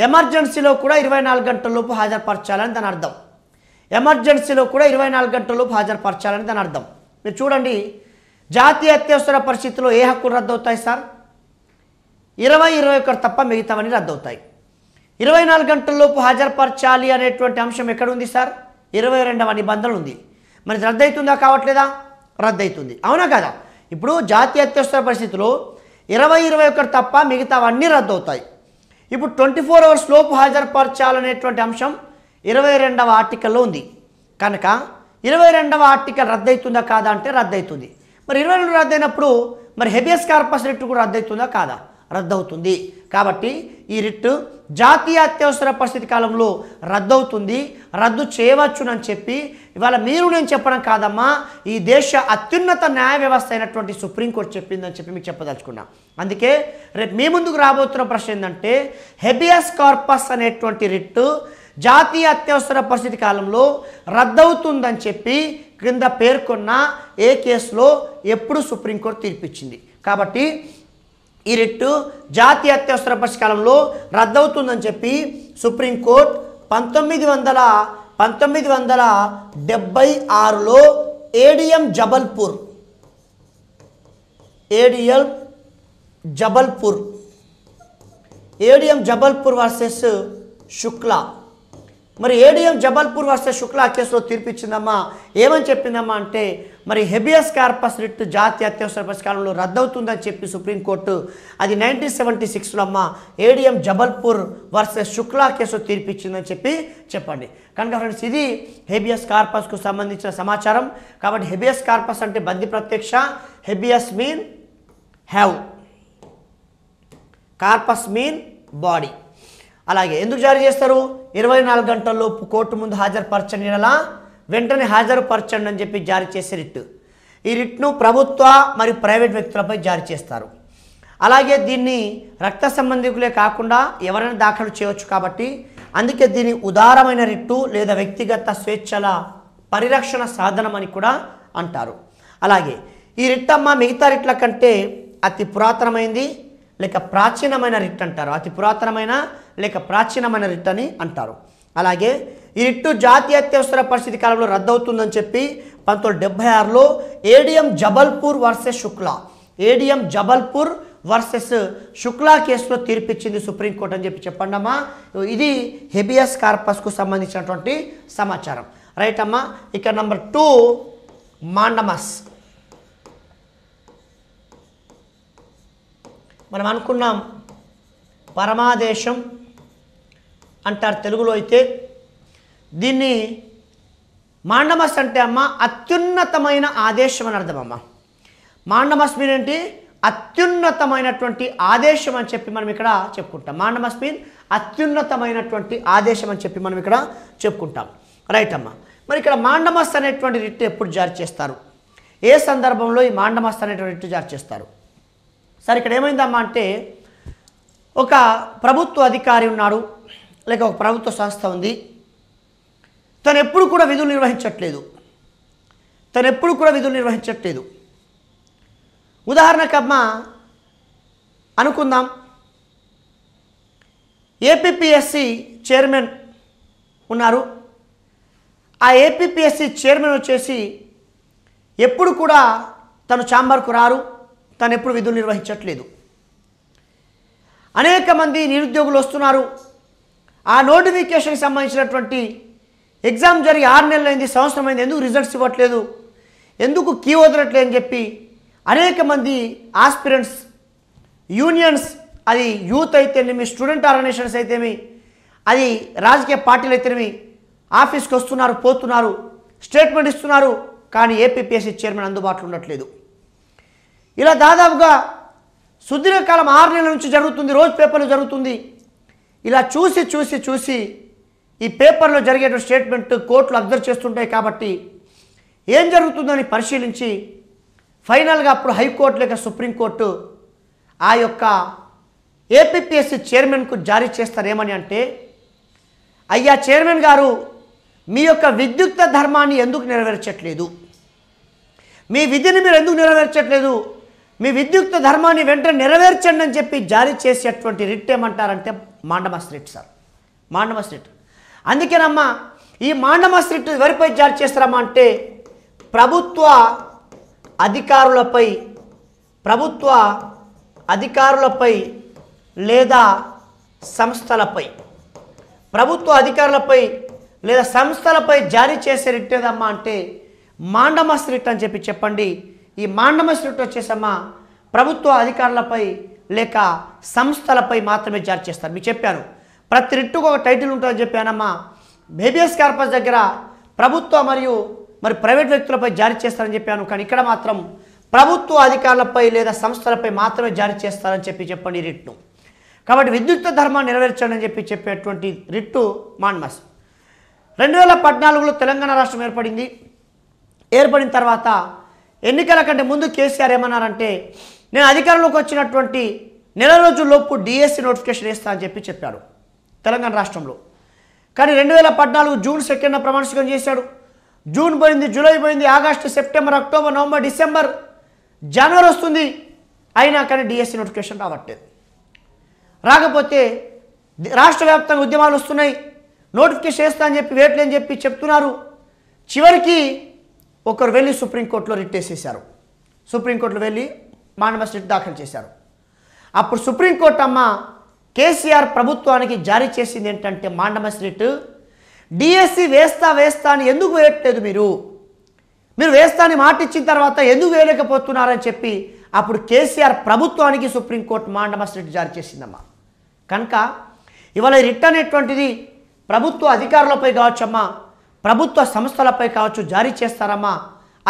ఎమర్జెన్సీలో కూడా ఇరవై నాలుగు గంటల లోపు హాజరుపరచాలని దాని అర్థం ఎమర్జెన్సీలో కూడా ఇరవై నాలుగు గంటలలోపు హాజరుపరచాలని దాని అర్థం మీరు చూడండి జాతీయ అత్యవసర పరిస్థితుల్లో ఏ హక్కులు రద్దవుతాయి సార్ ఇరవై ఇరవై ఒకటి తప్ప మిగతావన్నీ రద్దవుతాయి ఇరవై నాలుగు గంటలలోపు హాజరుపరచాలి అనేటువంటి అంశం ఎక్కడుంది సార్ ఇరవై రెండవ నిబంధనలు ఉంది మరి రద్దవుతుందా కావట్లేదా రద్దవుతుంది అవునా కదా ఇప్పుడు జాతీయ అత్యవసర పరిస్థితుల్లో ఇరవై ఇరవై ఒకటి తప్ప మిగతావన్నీ రద్దవుతాయి ఇప్పుడు ట్వంటీ ఫోర్ అవర్స్ లోపు హాజరుపరచాలనేటువంటి అంశం ఇరవై రెండవ ఆర్టికల్లో ఉంది కనుక ఇరవై రెండవ ఆర్టికల్ రద్దయితుందా కాదా అంటే రద్దయితుంది మరి ఇరవై రెండు రద్దయినప్పుడు మరి హెబియస్ కార్పస్ రిట్ కూడా రద్దయితుందా కాదా రద్దవుతుంది కాబట్టి ఈ రిట్ జాతీయ అత్యవసర పరిస్థితి కాలంలో రద్దవుతుంది రద్దు చేయవచ్చునని చెప్పి ఇవాళ మీరు నేను చెప్పడం కాదమ్మా ఈ దేశ అత్యున్నత న్యాయ వ్యవస్థ అయినటువంటి సుప్రీంకోర్టు చెప్పిందని చెప్పి మీకు చెప్పదలుచుకున్నా అందుకే రేపు మీ ముందుకు రాబోతున్న ప్రశ్న ఏంటంటే హెబియస్ కార్పస్ అనేటువంటి రిట్టు జాతీయ అత్యవసర పరిస్థితి కాలంలో రద్దవుతుందని చెప్పి క్రింద పేర్కొన్న ఏ కేసులో ఎప్పుడు సుప్రీంకోర్టు తీర్పిచ్చింది కాబట్టి ఈ రిట్టు జాతీయ అత్యవసర పరిస్థితి కాలంలో రద్దవుతుందని చెప్పి సుప్రీంకోర్టు పంతొమ్మిది వందల పంతొమ్మిది వందల డెబ్బై ఆరులో ADM Jabalpur ADM Jabalpur ADM Jabalpur versus Shukla మరి ఏడియం జబల్పూర్ వస్తే శుక్ల కేసులో తీర్పిచ్చిందమ్మా ఏమని చెప్పిందమ్మా అంటే మరి హెబియస్ కార్పస్ రిట్ జాతీయ అత్యవసర పరిష్కారంలో రద్దవుతుందని చెప్పి సుప్రీంకోర్టు అది నైన్టీన్ సెవెంటీ సిక్స్లో అమ్మ ADM Jabalpur versus Shukla case తీర్పిచ్చిందని చెప్పి చెప్పండి కనుక ఫ్రెండ్స్ ఇది హెబియస్ కార్పస్కు సంబంధించిన సమాచారం కాబట్టి హెబియస్ కార్పస్ అంటే బంది ప్రత్యక్ష habeas mean have corpus mean body అలాగే ఎందుకు జారీ చేస్తారు ఇరవై నాలుగు గంటల్లోపు కోర్టు ముందు హాజరుపరచండి అలా వెంటనే హాజరుపరచండి అని చెప్పి జారీ చేసే రిట్ ఈ రిట్ను ప్రభుత్వ మరియు ప్రైవేట్ వ్యక్తులపై జారీ చేస్తారు అలాగే దీన్ని రక్త సంబంధికులే కాకుండా ఎవరైనా దాఖలు చేయవచ్చు కాబట్టి అందుకే దీన్ని ఉదారమైన రిట్టు లేదా వ్యక్తిగత స్వేచ్ఛల పరిరక్షణ సాధనం అని కూడా అంటారు అలాగే ఈ రిట్టమ్మ మిగతా రిట్ల కంటే అతి పురాతనమైంది లేక ప్రాచీనమైన రిట్ అంటారు అతి పురాతనమైన లేక ప్రాచీనమైన రిట్ అని అంటారు అలాగే ఈ రిట్టు జాతీయ అత్యవసర పరిస్థితి కాలంలో రద్దవుతుందని చెప్పి పంతొమ్మిది డెబ్బై ఆరులో ADM Jabalpur versus Shukla ADM Jabalpur versus Shukla కేసులో తీర్పిచ్చింది సుప్రీంకోర్టు అని చెప్పి చెప్పండి అమ్మా ఇది హెబియస్ కార్పస్కు సంబంధించినటువంటి సమాచారం రైట్ అమ్మా ఇక్కడ నెంబర్ టూ మాండమస్ మనం అనుకున్నాం పరమాదేశం అంటారు తెలుగులో అయితే దీన్ని మాండమస్ అంటే అమ్మ అత్యున్నతమైన ఆదేశం అని అర్థం అమ్మ మాండమస్ మీన్ ఏంటి అత్యున్నతమైనటువంటి ఆదేశం అని చెప్పి మనం ఇక్కడ చెప్పుకుంటాం మాండమస్ మీన్ అత్యున్నతమైనటువంటి ఆదేశం అని చెప్పి మనం ఇక్కడ చెప్పుకుంటాం రైట్ అమ్మ మరి ఇక్కడ మాండమస్ అనేటువంటి రిట్ ఎప్పుడు జారీ చేస్తారు ఏ సందర్భంలో ఈ మాండమస్ అనేటువంటి రిట్ జారీ చేస్తారు సరే ఇక్కడ ఏమైందమ్మా అంటే ఒక ప్రభుత్వ అధికారి ఉన్నాడు లేక ఒక ప్రభుత్వ సంస్థ ఉంది తను ఎప్పుడు కూడా విధులు నిర్వహించట్లేదు తను ఎప్పుడు కూడా విధులు నిర్వహించట్లేదు ఉదాహరణకమ్మ అనుకుందాం ఏపీపీఎస్సి చైర్మన్ ఉన్నారు ఆ ఏపీపీఎస్సి చైర్మన్ వచ్చేసి ఎప్పుడు కూడా తను ఛాంబర్కు రారు తను ఎప్పుడు విధులు నిర్వహించట్లేదు అనేక మంది నిరుద్యోగులు వస్తున్నారు ఆ నోటిఫికేషన్కి సంబంధించినటువంటి ఎగ్జామ్ జరిగి ఆరు నెలలైంది సంవత్సరం అయింది ఎందుకు రిజల్ట్స్ ఇవ్వట్లేదు ఎందుకు కీ వదలట్లేదు అని చెప్పి అనేక మంది ఆస్పిరెంట్స్ యూనియన్స్ అది యూత్ అయితేనేమి స్టూడెంట్ ఆర్గనైజేషన్స్ అయితేమి అది రాజకీయ పార్టీలు అయితేనేమి ఆఫీస్కి వస్తున్నారు పోతున్నారు స్టేట్మెంట్ ఇస్తున్నారు కానీ ఏపీపీఎస్సీ చైర్మన్ అందుబాటులో ఉండట్లేదు ఇలా దాదాపుగా సుదీర్ఘకాలం ఆరు నెలల నుంచి జరుగుతుంది రోజు పేపర్లు జరుగుతుంది ఇలా చూసి చూసి చూసి ఈ పేపర్లో జరిగేటువంటి స్టేట్మెంట్ కోర్టులు అబ్జర్వ్ చేస్తుంటాయి కాబట్టి ఏం జరుగుతుందని పరిశీలించి ఫైనల్గా అప్పుడు హైకోర్టు లేక సుప్రీంకోర్టు ఆ యొక్క ఏపీఎస్సి చైర్మన్కు జారీ చేస్తారేమని అంటే అయ్యా చైర్మన్ గారు మీ యొక్క విద్యుక్త ధర్మాన్ని ఎందుకు నెరవేర్చట్లేదు మీ విద్యను మీరు ఎందుకు నెరవేర్చట్లేదు మీ విద్యుక్త ధర్మాన్ని వెంటనే నెరవేర్చండి అని చెప్పి జారీ చేసేటువంటి రిట్ ఏమంటారంటే mandamus writ sir mandamus writ అందుకేనమ్మా ఈ మాండమస్ రిట్ ఎవరిపై జారీ చేస్తారమ్మా అంటే ప్రభుత్వ అధికారులపై ప్రభుత్వ అధికారులపై లేదా సంస్థలపై ప్రభుత్వ అధికారులపై లేదా సంస్థలపై జారీ చేసే రిట్ ఏదమ్మా అంటే మాండమస్ రిట్ అని చెప్పి చెప్పండి ఈ మాండమ స్క్రిప్ట్ వచ్చేసమ్మా ప్రభుత్వ అధికారులపై లేక సంస్థలపై మాత్రమే జారీ చేస్తారు మీకు చెప్పాను ప్రతి రిట్టుకు ఒక టైటిల్ ఉంటుందని చెప్పానమ్మా బేబిఎస్ కార్పస్ దగ్గర ప్రభుత్వ మరియు మరి ప్రైవేట్ వ్యక్తులపై జారీ చేస్తారని చెప్పాను కానీ ఇక్కడ మాత్రం ప్రభుత్వ అధికారులపై లేదా సంస్థలపై మాత్రమే జారీ చేస్తారని చెప్పి చెప్పండి రిట్ను కాబట్టి విద్యుత్ ధర్మాన్ని నెరవేర్చాలని చెప్పి చెప్పేటువంటి రిట్టు మాన్మస్ రెండు వేల పద్నాలుగులో తెలంగాణ రాష్ట్రం ఏర్పడింది ఏర్పడిన తర్వాత ఎన్నికల కంటే ముందు కేసీఆర్ ఏమన్నారంటే నేను అధికారంలోకి వచ్చినటువంటి నెల రోజుల్లోపు డిఎస్సి నోటిఫికేషన్ వేస్తా అని చెప్పి చెప్పాడు తెలంగాణ రాష్ట్రంలో కానీ రెండు వేల పద్నాలుగు జూన్ సెకండ్ ప్రమాణస్వీకరణ చేశాడు జూన్ పోయింది జూలై పోయింది August September October November December జనవరి వస్తుంది అయినా కానీ డిఎస్సి నోటిఫికేషన్ రావట్లేదు రాకపోతే రాష్ట్ర వ్యాప్తంగా ఉద్యమాలు వస్తున్నాయి నోటిఫికేషన్ వేస్తా అని చెప్పి వేట్లేని చెప్పి చెప్తున్నారు చివరికి ఒకరు వెళ్ళి సుప్రీంకోర్టులో రిట్ వేసేసారు సుప్రీంకోర్టులో వెళ్ళి మానవస్ రిట్ దాఖలు చేశారు అప్పుడు సుప్రీంకోర్టు అమ్మ కేసీఆర్ ప్రభుత్వానికి జారీ చేసింది ఏంటంటే మాండమస్ రిట్ డిఎస్సి వేస్తా వేస్తా అని ఎందుకు వేయట్లేదు మీరు మీరు వేస్తా అని మాట ఇచ్చిన తర్వాత ఎందుకు వేయలేకపోతున్నారని చెప్పి అప్పుడు కేసీఆర్ ప్రభుత్వానికి సుప్రీంకోర్టు మాండమస్ రిట్ జారీ చేసిందమ్మా కనుక ఇవాళ రిట్ అనేటువంటిది ప్రభుత్వ అధికారులపై కావచ్చమ్మా ప్రభుత్వ సంస్థలపై కావచ్చు జారీ చేస్తారమ్మా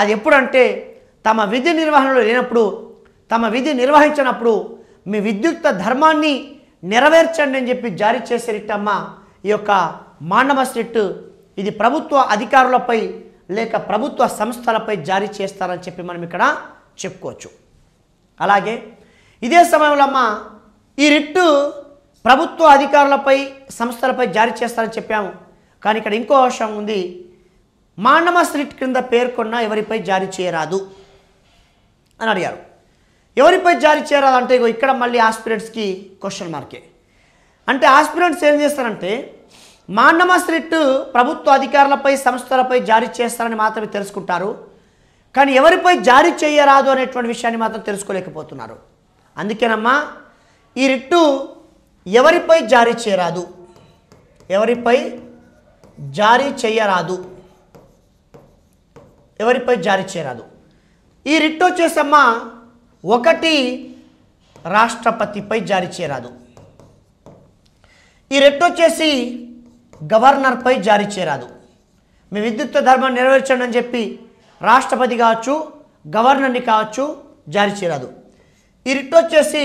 అది ఎప్పుడంటే తమ విధి నిర్వహణలో లేనప్పుడు తమ విధి నిర్వహించినప్పుడు మీ విద్యుక్త ధర్మాన్ని నెరవేర్చండి అని చెప్పి జారీ చేసే రిట్టమ్మ ఈ యొక్క మాండవ రిట్ ఇది ప్రభుత్వ అధికారులపై లేక ప్రభుత్వ సంస్థలపై జారీ చేస్తారని చెప్పి మనం ఇక్కడ చెప్పుకోవచ్చు అలాగే ఇదే సమయంలో అమ్మ ఈ రిట్టు ప్రభుత్వ అధికారులపై సంస్థలపై జారీ చేస్తారని చెప్పాము కానీ ఇక్కడ ఇంకో అంశం ఉంది మాండమ స్ట్రీట్ క్రింద పేర్కొన్న ఎవరిపై జారీ చేయరాదు అని అడిగారు ఎవరిపై జారీ చేయరాదు అంటే ఇక్కడ మళ్ళీ ఆస్పిరెంట్స్కి క్వశ్చన్ మార్కే అంటే ఆస్పిరెంట్స్ ఏం చేస్తారంటే మాండమ స్ట్రీట్ ప్రభుత్వ అధికారులపై సంస్థలపై జారీ చేస్తారని మాత్రమే తెలుసుకుంటారు కానీ ఎవరిపై జారీ చేయరాదు అనేటువంటి విషయాన్ని మాత్రం తెలుసుకోలేకపోతున్నారు అందుకేనమ్మా ఈ రిట్టు ఎవరిపై జారీ చేయరాదు ఎవరిపై జారీ చేయరాదు ఎవరిపై జారీ చేయరాదు ఈ రిట్ వచ్చేసమ్మా ఒకటి రాష్ట్రపతిపై జారీ చేయరాదు ఈ రిట్ వచ్చేసి గవర్నర్పై జారీ చేయరాదు మీ విద్యుత్ ధర్మం నెరవేర్చండి అని చెప్పి రాష్ట్రపతి కావచ్చు గవర్నర్ని కావచ్చు జారీ చేయరాదు ఈ రిట్ వచ్చేసి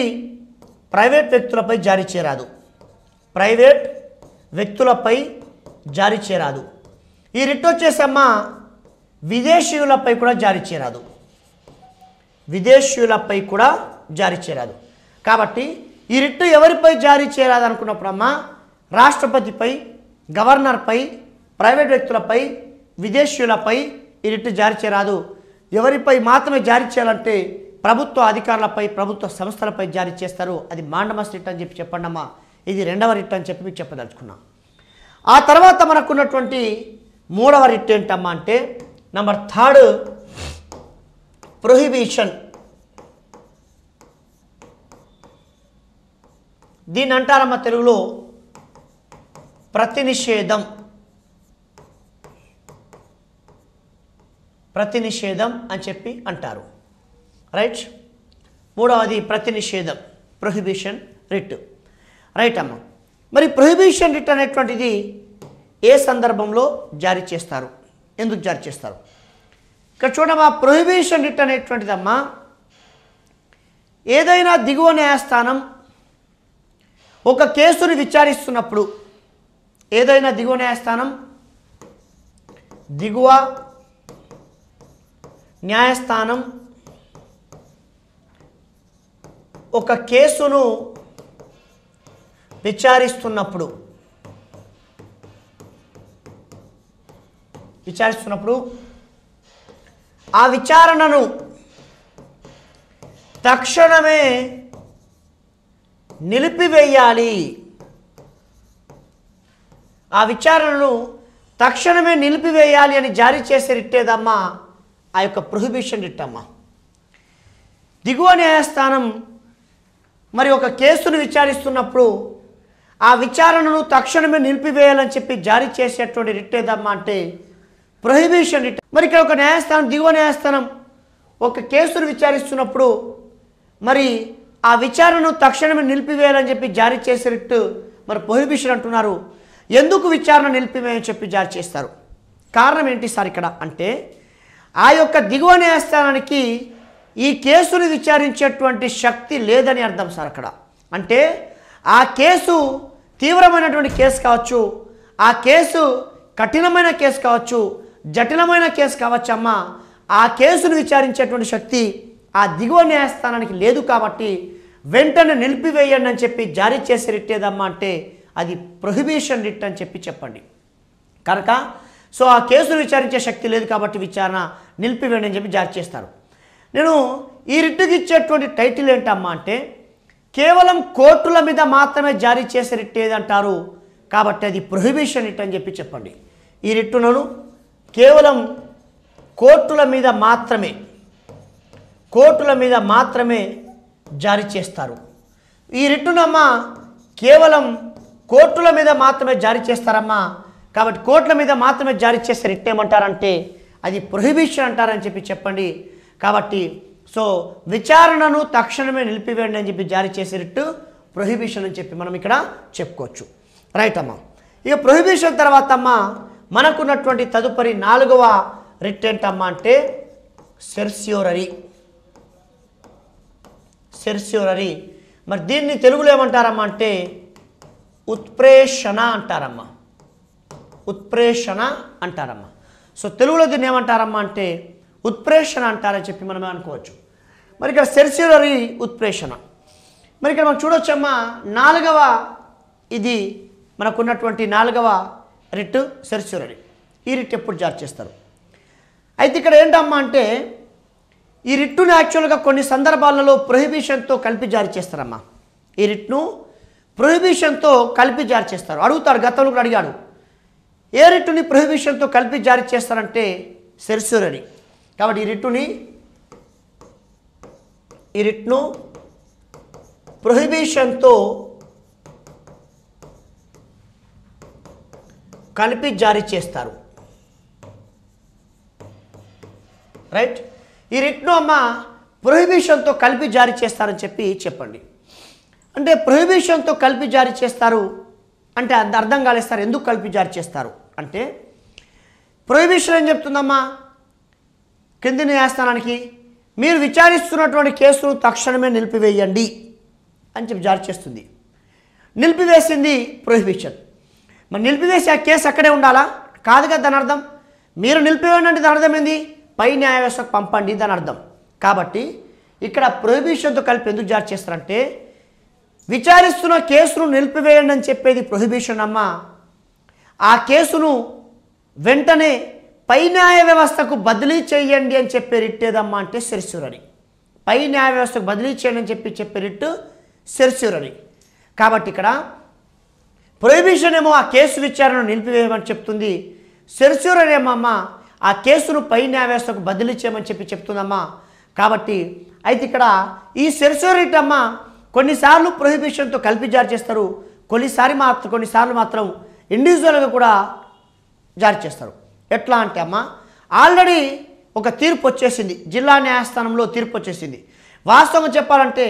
ప్రైవేట్ వ్యక్తులపై జారీ చేయరాదు ప్రైవేట్ వ్యక్తులపై జారీ చేయరాదు ఈ రిట్ వచ్చేసమ్మా విదేశీయులపై కూడా జారీ చేయరాదు విదేశీయులపై కూడా జారీ చేయరాదు కాబట్టి ఈ రిట్టు ఎవరిపై జారీ చేయరాదు అనుకున్నప్పుడమ్మా రాష్ట్రపతిపై గవర్నర్పై ప్రైవేట్ వ్యక్తులపై విదేశీయులపై ఈ రిట్టు జారీ చేయరాదు ఎవరిపై మాత్రమే జారీ చేయాలంటే ప్రభుత్వ అధికారులపై ప్రభుత్వ సంస్థలపై జారీ చేస్తారు అది మాండమస్ రిట్ అని చెప్పి చెప్పండమ్మా ఇది రెండవ రిట్ అని చెప్పి మీకు చెప్పదలుచుకున్నాం ఆ తర్వాత మనకున్నటువంటి మూడవ రిట్ ఏంటమ్మా అంటే నంబర్ థర్డ్ ప్రొహిబిషన్ దీని అంటారమ్మ తెలుగులో ప్రతినిషేధం ప్రతినిషేధం అని చెప్పి అంటారు రైట్ మూడవది ప్రతినిషేధం ప్రొహిబిషన్ రిట్ రైట్ అమ్మ మరి ప్రొహిబిషన్ రిట్ అనేటువంటిది ఏ సందర్భంలో జారీ చేస్తారు ఎందుకు జారీ చేస్తారు ఇక్కడ చూడమ్మా ప్రొహిబిషన్ రిట్ అనేటువంటిదమ్మా ఏదైనా దిగువ న్యాయస్థానం ఒక కేసును విచారిస్తున్నప్పుడు ఏదైనా దిగువ న్యాయస్థానం దిగువ న్యాయస్థానం ఒక కేసును విచారిస్తున్నప్పుడు విచారిస్తున్నప్పుడు ఆ విచారణను తక్షణమే నిలిపివేయాలి ఆ విచారణను తక్షణమే నిలిపివేయాలి అని జారీ చేసే రిట్టేదమ్మా ఆ యొక్క ప్రొహిబిషన్ రిట్టమ్మా దిగువ న్యాయస్థానం మరి ఒక కేసును విచారిస్తున్నప్పుడు ఆ విచారణను తక్షణమే నిలిపివేయాలని చెప్పి జారీ చేసేటువంటి రిట్ ఏదమ్మా అంటే ప్రొహిబిషన్ రిట్ మరి ఇక్కడ ఒక న్యాయస్థానం దిగువ న్యాయస్థానం ఒక కేసును విచారిస్తున్నప్పుడు మరి ఆ విచారణను తక్షణమే నిలిపివేయాలని చెప్పి జారీ చేసే రిట్ మరి ప్రొహిబిషన్ అంటున్నారు ఎందుకు విచారణ నిలిపివేయని చెప్పి జారీ చేస్తారు కారణం ఏంటి సార్ ఇక్కడ అంటే ఆ యొక్క దిగువ న్యాయస్థానానికి ఈ కేసును విచారించేటువంటి శక్తి లేదని అర్థం సార్ అక్కడ అంటే ఆ కేసు తీవ్రమైనటువంటి కేసు కావచ్చు ఆ కేసు కఠినమైన కేసు కావచ్చు జటిలమైన కేసు కావచ్చమ్మా ఆ కేసును విచారించేటువంటి శక్తి ఆ దిగువ న్యాయస్థానానికి లేదు కాబట్టి వెంటనే నిలిపివేయండి అని చెప్పి జారీ రిట్ రిట్టేదమ్మా అంటే అది ప్రొహిబిషన్ రిట్ అని చెప్పి చెప్పండి కనుక సో ఆ కేసును విచారించే శక్తి లేదు కాబట్టి విచారణ నిలిపివేయండి అని చెప్పి జారీ చేస్తారు నేను ఈ రిట్టుకి ఇచ్చేటువంటి టైటిల్ ఏంటమ్మా అంటే కేవలం కోర్టుల మీద మాత్రమే జారీ చేసే రిట్ ఏదంటారు కాబట్టి అది ప్రొహిబిషన్ రిట్ అని చెప్పి చెప్పండి ఈ రిట్టును కేవలం కోర్టుల మీద మాత్రమే కోర్టుల మీద మాత్రమే జారీ చేస్తారు ఈ రిట్టునమ్మా కేవలం కోర్టుల మీద మాత్రమే జారీ చేస్తారమ్మా కాబట్టి కోర్టుల మీద మాత్రమే జారీ చేసే రిట్ ఏమంటారంటే అది ప్రొహిబిషన్ అంటారని చెప్పి చెప్పండి కాబట్టి సో విచారణను తక్షణమే నిలిపివేయండి అని చెప్పి జారీ చేసేటట్టు ప్రొహిబిషన్ అని చెప్పి మనం ఇక్కడ చెప్పుకోవచ్చు రైట్ అమ్మా ఇక ప్రొహిబిషన్ తర్వాత అమ్మా మనకున్నటువంటి తదుపరి నాలుగవ రిట్ ఏంటమ్మా అంటే సెర్సియోరరీ సెర్సియోరరీ మరి దీన్ని తెలుగులో ఏమంటారమ్మా అంటే ఉత్ప్రేషణ అంటారమ్మా ఉత్ప్రేషణ అంటారమ్మా సో తెలుగులో దీన్ని ఏమంటారమ్మా అంటే ఉత్ప్రేషణ అంటారని చెప్పి మనమే అనుకోవచ్చు మరి ఇక్కడ సెర్సిలరీ ఉత్ప్రేషణ మరి ఇక్కడ మనం చూడొచ్చమ్మా నాలుగవ ఇది మనకున్నటువంటి నాలుగవ రిట్ సెర్సిలరీ ఈ రిట్ ఎప్పుడు జారీ చేస్తారు అయితే ఇక్కడ ఏంటమ్మా అంటే ఈ రిట్టును యాక్చువల్గా కొన్ని సందర్భాలలో ప్రొహిబిషన్తో కలిపి జారీ చేస్తారమ్మా ఈ రిట్ను ప్రొహిబిషన్తో కలిపి జారీ చేస్తారు అడుగుతారు గతంలో కూడా అడిగాడు ఏ రిట్టుని ప్రొహిబిషన్తో కలిపి జారీ చేస్తారంటే సెర్చురరీ కాబట్టి ఈ రిట్టుని ఈ రిట్ను ప్రొహిబిషన్తో కలిపి జారీ చేస్తారు రైట్ ఈ రిట్ను అమ్మ ప్రొహిబిషన్తో కలిపి జారీ చేస్తారని చెప్పి చెప్పండి అంటే ప్రొహిబిషన్తో కలిపి జారీ చేస్తారు అంటే అర్థం కాలేస్తారు ఎందుకు కలిపి జారీ చేస్తారు అంటే ప్రొహిబిషన్ ఏం చెప్తుందమ్మా కింది న్యాయస్థానానికి మీరు విచారిస్తున్నటువంటి కేసును తక్షణమే నిలిపివేయండి అని చెప్పి జారీ చేస్తుంది నిలిపివేసింది ప్రొహిబిషన్ మరి నిలిపివేసి ఆ కేసు అక్కడే ఉండాలా కాదు కదా దాని అర్థం మీరు నిలిపివేయండి అంటే దాని అర్థం ఏంది పై న్యాయవ్యవస్థకు పంపండి దాని అర్థం కాబట్టి ఇక్కడ ప్రొహిబిషన్తో కలిపి ఎందుకు జారీ చేస్తారంటే విచారిస్తున్న కేసును నిలిపివేయండి అని చెప్పేది ప్రొహిబిషన్ అమ్మ ఆ కేసును వెంటనే పై న్యాయ వ్యవస్థకు బదిలీ చేయండి అని చెప్పే రిట్టేదమ్మా అంటే సెర్సూరని పై న్యాయ వ్యవస్థకు బదిలీ చేయండి అని చెప్పి చెప్పే రిట్టు సెర్సూరని కాబట్టి ఇక్కడ ప్రొహిబిషన్ ఏమో ఆ కేసు విచారణ నిలిపివేయమని చెప్తుంది సెర్సూరన్ ఆ కేసును పై న్యాయ వ్యవస్థకు బదిలీ చేయమని చెప్పి చెప్తుందమ్మా కాబట్టి అయితే ఇక్కడ ఈ సెర్సూరిట్ అమ్మ కొన్నిసార్లు ప్రొహిబిషన్తో కలిపి జారీ చేస్తారు కొన్నిసారి మాత్రం కొన్నిసార్లు మాత్రం ఇండివిజువల్గా కూడా జారీ చేస్తారు ఎట్లా అంటే అమ్మ ఆల్రెడీ ఒక తీర్పు వచ్చేసింది జిల్లా న్యాయస్థానంలో తీర్పు వచ్చేసింది వాస్తవం చెప్పాలంటే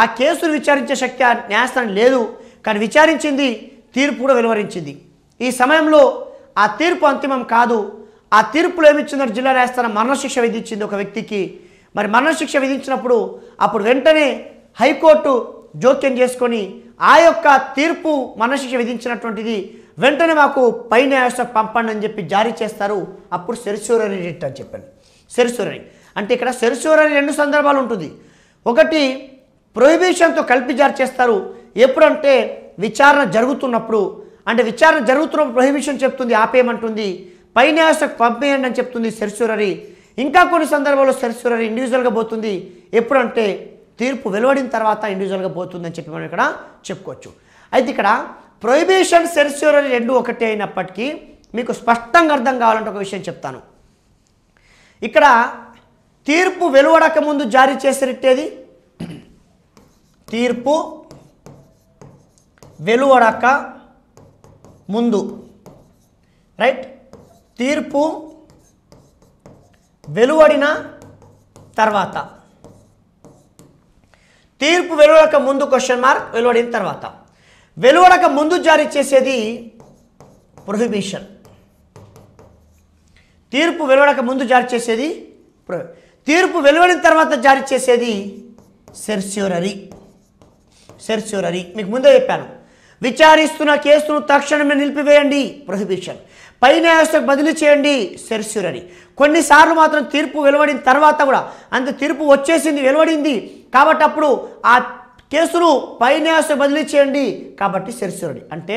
ఆ కేసును విచారించే శక్తి ఆ న్యాయస్థానం లేదు కానీ విచారించింది తీర్పు కూడా వెలువరించింది ఈ సమయంలో ఆ తీర్పు అంతిమం కాదు ఆ తీర్పులో ఏమిచ్చిందో జిల్లా న్యాయస్థానం మరణశిక్ష విధించింది ఒక వ్యక్తికి మరి మరణశిక్ష విధించినప్పుడు అప్పుడు వెంటనే హైకోర్టు జోక్యం చేసుకొని ఆ యొక్క తీర్పు మరణశిక్ష విధించినటువంటిది వెంటనే మాకు పై న్యాయస్థకు పంపండి అని చెప్పి జారీ చేస్తారు అప్పుడు సెరిసూరని రిట్ అని చెప్పాను సెరిసూరని అంటే ఇక్కడ సెరిసూరని రెండు సందర్భాలు ఉంటుంది ఒకటి ప్రొహిబిషన్తో కలిపి జారీ చేస్తారు ఎప్పుడంటే విచారణ జరుగుతున్నప్పుడు అంటే విచారణ జరుగుతున్నప్పుడు ప్రొహిబిషన్ చెప్తుంది ఆపేయమంటుంది పై న్యాయస్థకు పంపేయండి అని చెప్తుంది సెరిసూరని ఇంకా కొన్ని సందర్భాల్లో సెరిసూరని ఇండివిజువల్గా పోతుంది ఎప్పుడంటే తీర్పు వెలువడిన తర్వాత ఇండివిజువల్గా పోతుందని చెప్పి మనం ఇక్కడ చెప్పుకోవచ్చు అయితే ఇక్కడ ప్రొహిబిషన్ సెన్స్యూర్ అని రెండు ఒకటే అయినప్పటికీ మీకు స్పష్టంగా అర్థం కావాలంటే ఒక విషయం చెప్తాను ఇక్కడ తీర్పు వెలువడక ముందు జారీ చేసినట్టేది తీర్పు వెలువడక ముందు రైట్ తీర్పు వెలువడిన తర్వాత తీర్పు వెలువడక ముందు క్వశ్చన్ మార్క్ వెలువడిన తర్వాత వెలువడక ముందు జారీ చేసేది ప్రొహిబిషన్ తీర్పు వెలువడక ముందు జారీ చేసేది తీర్పు వెలువడిన తర్వాత జారీ చేసేది సెర్స్యూరరీ సెర్స్యూరరీ మీకు ముందే చెప్పాను విచారిస్తున్న కేసును తక్షణమే నిలిపివేయండి ప్రొహిబిషన్ పై న్యాయస్థకు బదిలీ చేయండి సెర్స్యూరరీ కొన్నిసార్లు మాత్రం తీర్పు వెలువడిన తర్వాత కూడా అంత తీర్పు వచ్చేసింది వెలువడింది కాబట్టి అప్పుడు ఆ కేసును పైన్యాసు బదిలీ చేయండి కాబట్టి సెర్సురడి అంటే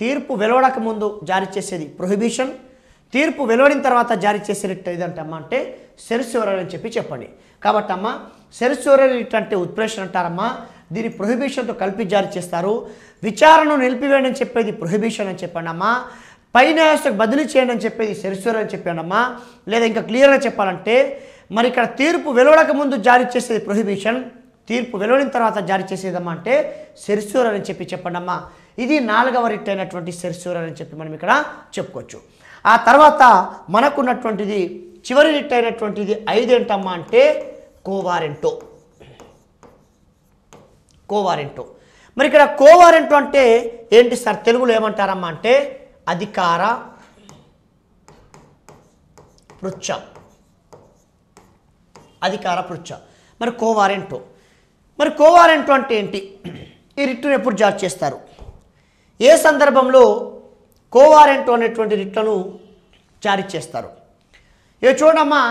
తీర్పు వెలువడక ముందు జారీ చేసేది ప్రొహిబిషన్ తీర్పు వెలువడిన తర్వాత జారీ చేసేటట్టు అమ్మ అంటే సెరిసోరర్ అని చెప్పి చెప్పండి కాబట్టి అమ్మ సెరిసోరర్ అంటే ఉత్ప్రేషన్ అంటారమ్మా దీని ప్రొహిబిషన్తో కలిపి జారీ చేస్తారు విచారణను అని చెప్పేది ప్రొహిబిషన్ అని చెప్పండి అమ్మా పైన బదిలీ చేయండి అని చెప్పేది సెరిసోరర్ అని చెప్పాను అమ్మా లేదా ఇంకా క్లియర్గా చెప్పాలంటే మరి ఇక్కడ తీర్పు వెలువడక ముందు జారీ చేసేది ప్రొహిబిషన్ తీర్పు వెలువడిన తర్వాత జారీ చేసేదమ్మా అంటే సెరిసూర్ అని చెప్పి చెప్పండమ్మా ఇది నాలుగవ రిట్ అయినటువంటి సెరిసూర్ అని చెప్పి మనం ఇక్కడ చెప్పుకోవచ్చు ఆ తర్వాత మనకున్నటువంటిది చివరి రిట్ అయినటువంటిది ఐదేంటమ్మా అంటే కోవారెంటో కోవారెంటో మరి ఇక్కడ కోవారెంటో అంటే ఏంటి సార్ తెలుగులో ఏమంటారమ్మా అంటే అధికార పృచ్ఛ అధికార పృచ్ఛ మరి కోవారెంటో మరి కోవారెంట్ అంటే ఏంటి ఈ రిట్ను ఎప్పుడు జారీ చేస్తారు ఏ సందర్భంలో కోవారెంట్ అనేటువంటి రిట్లను జారీ చేస్తారు ఏ చూడమ్మా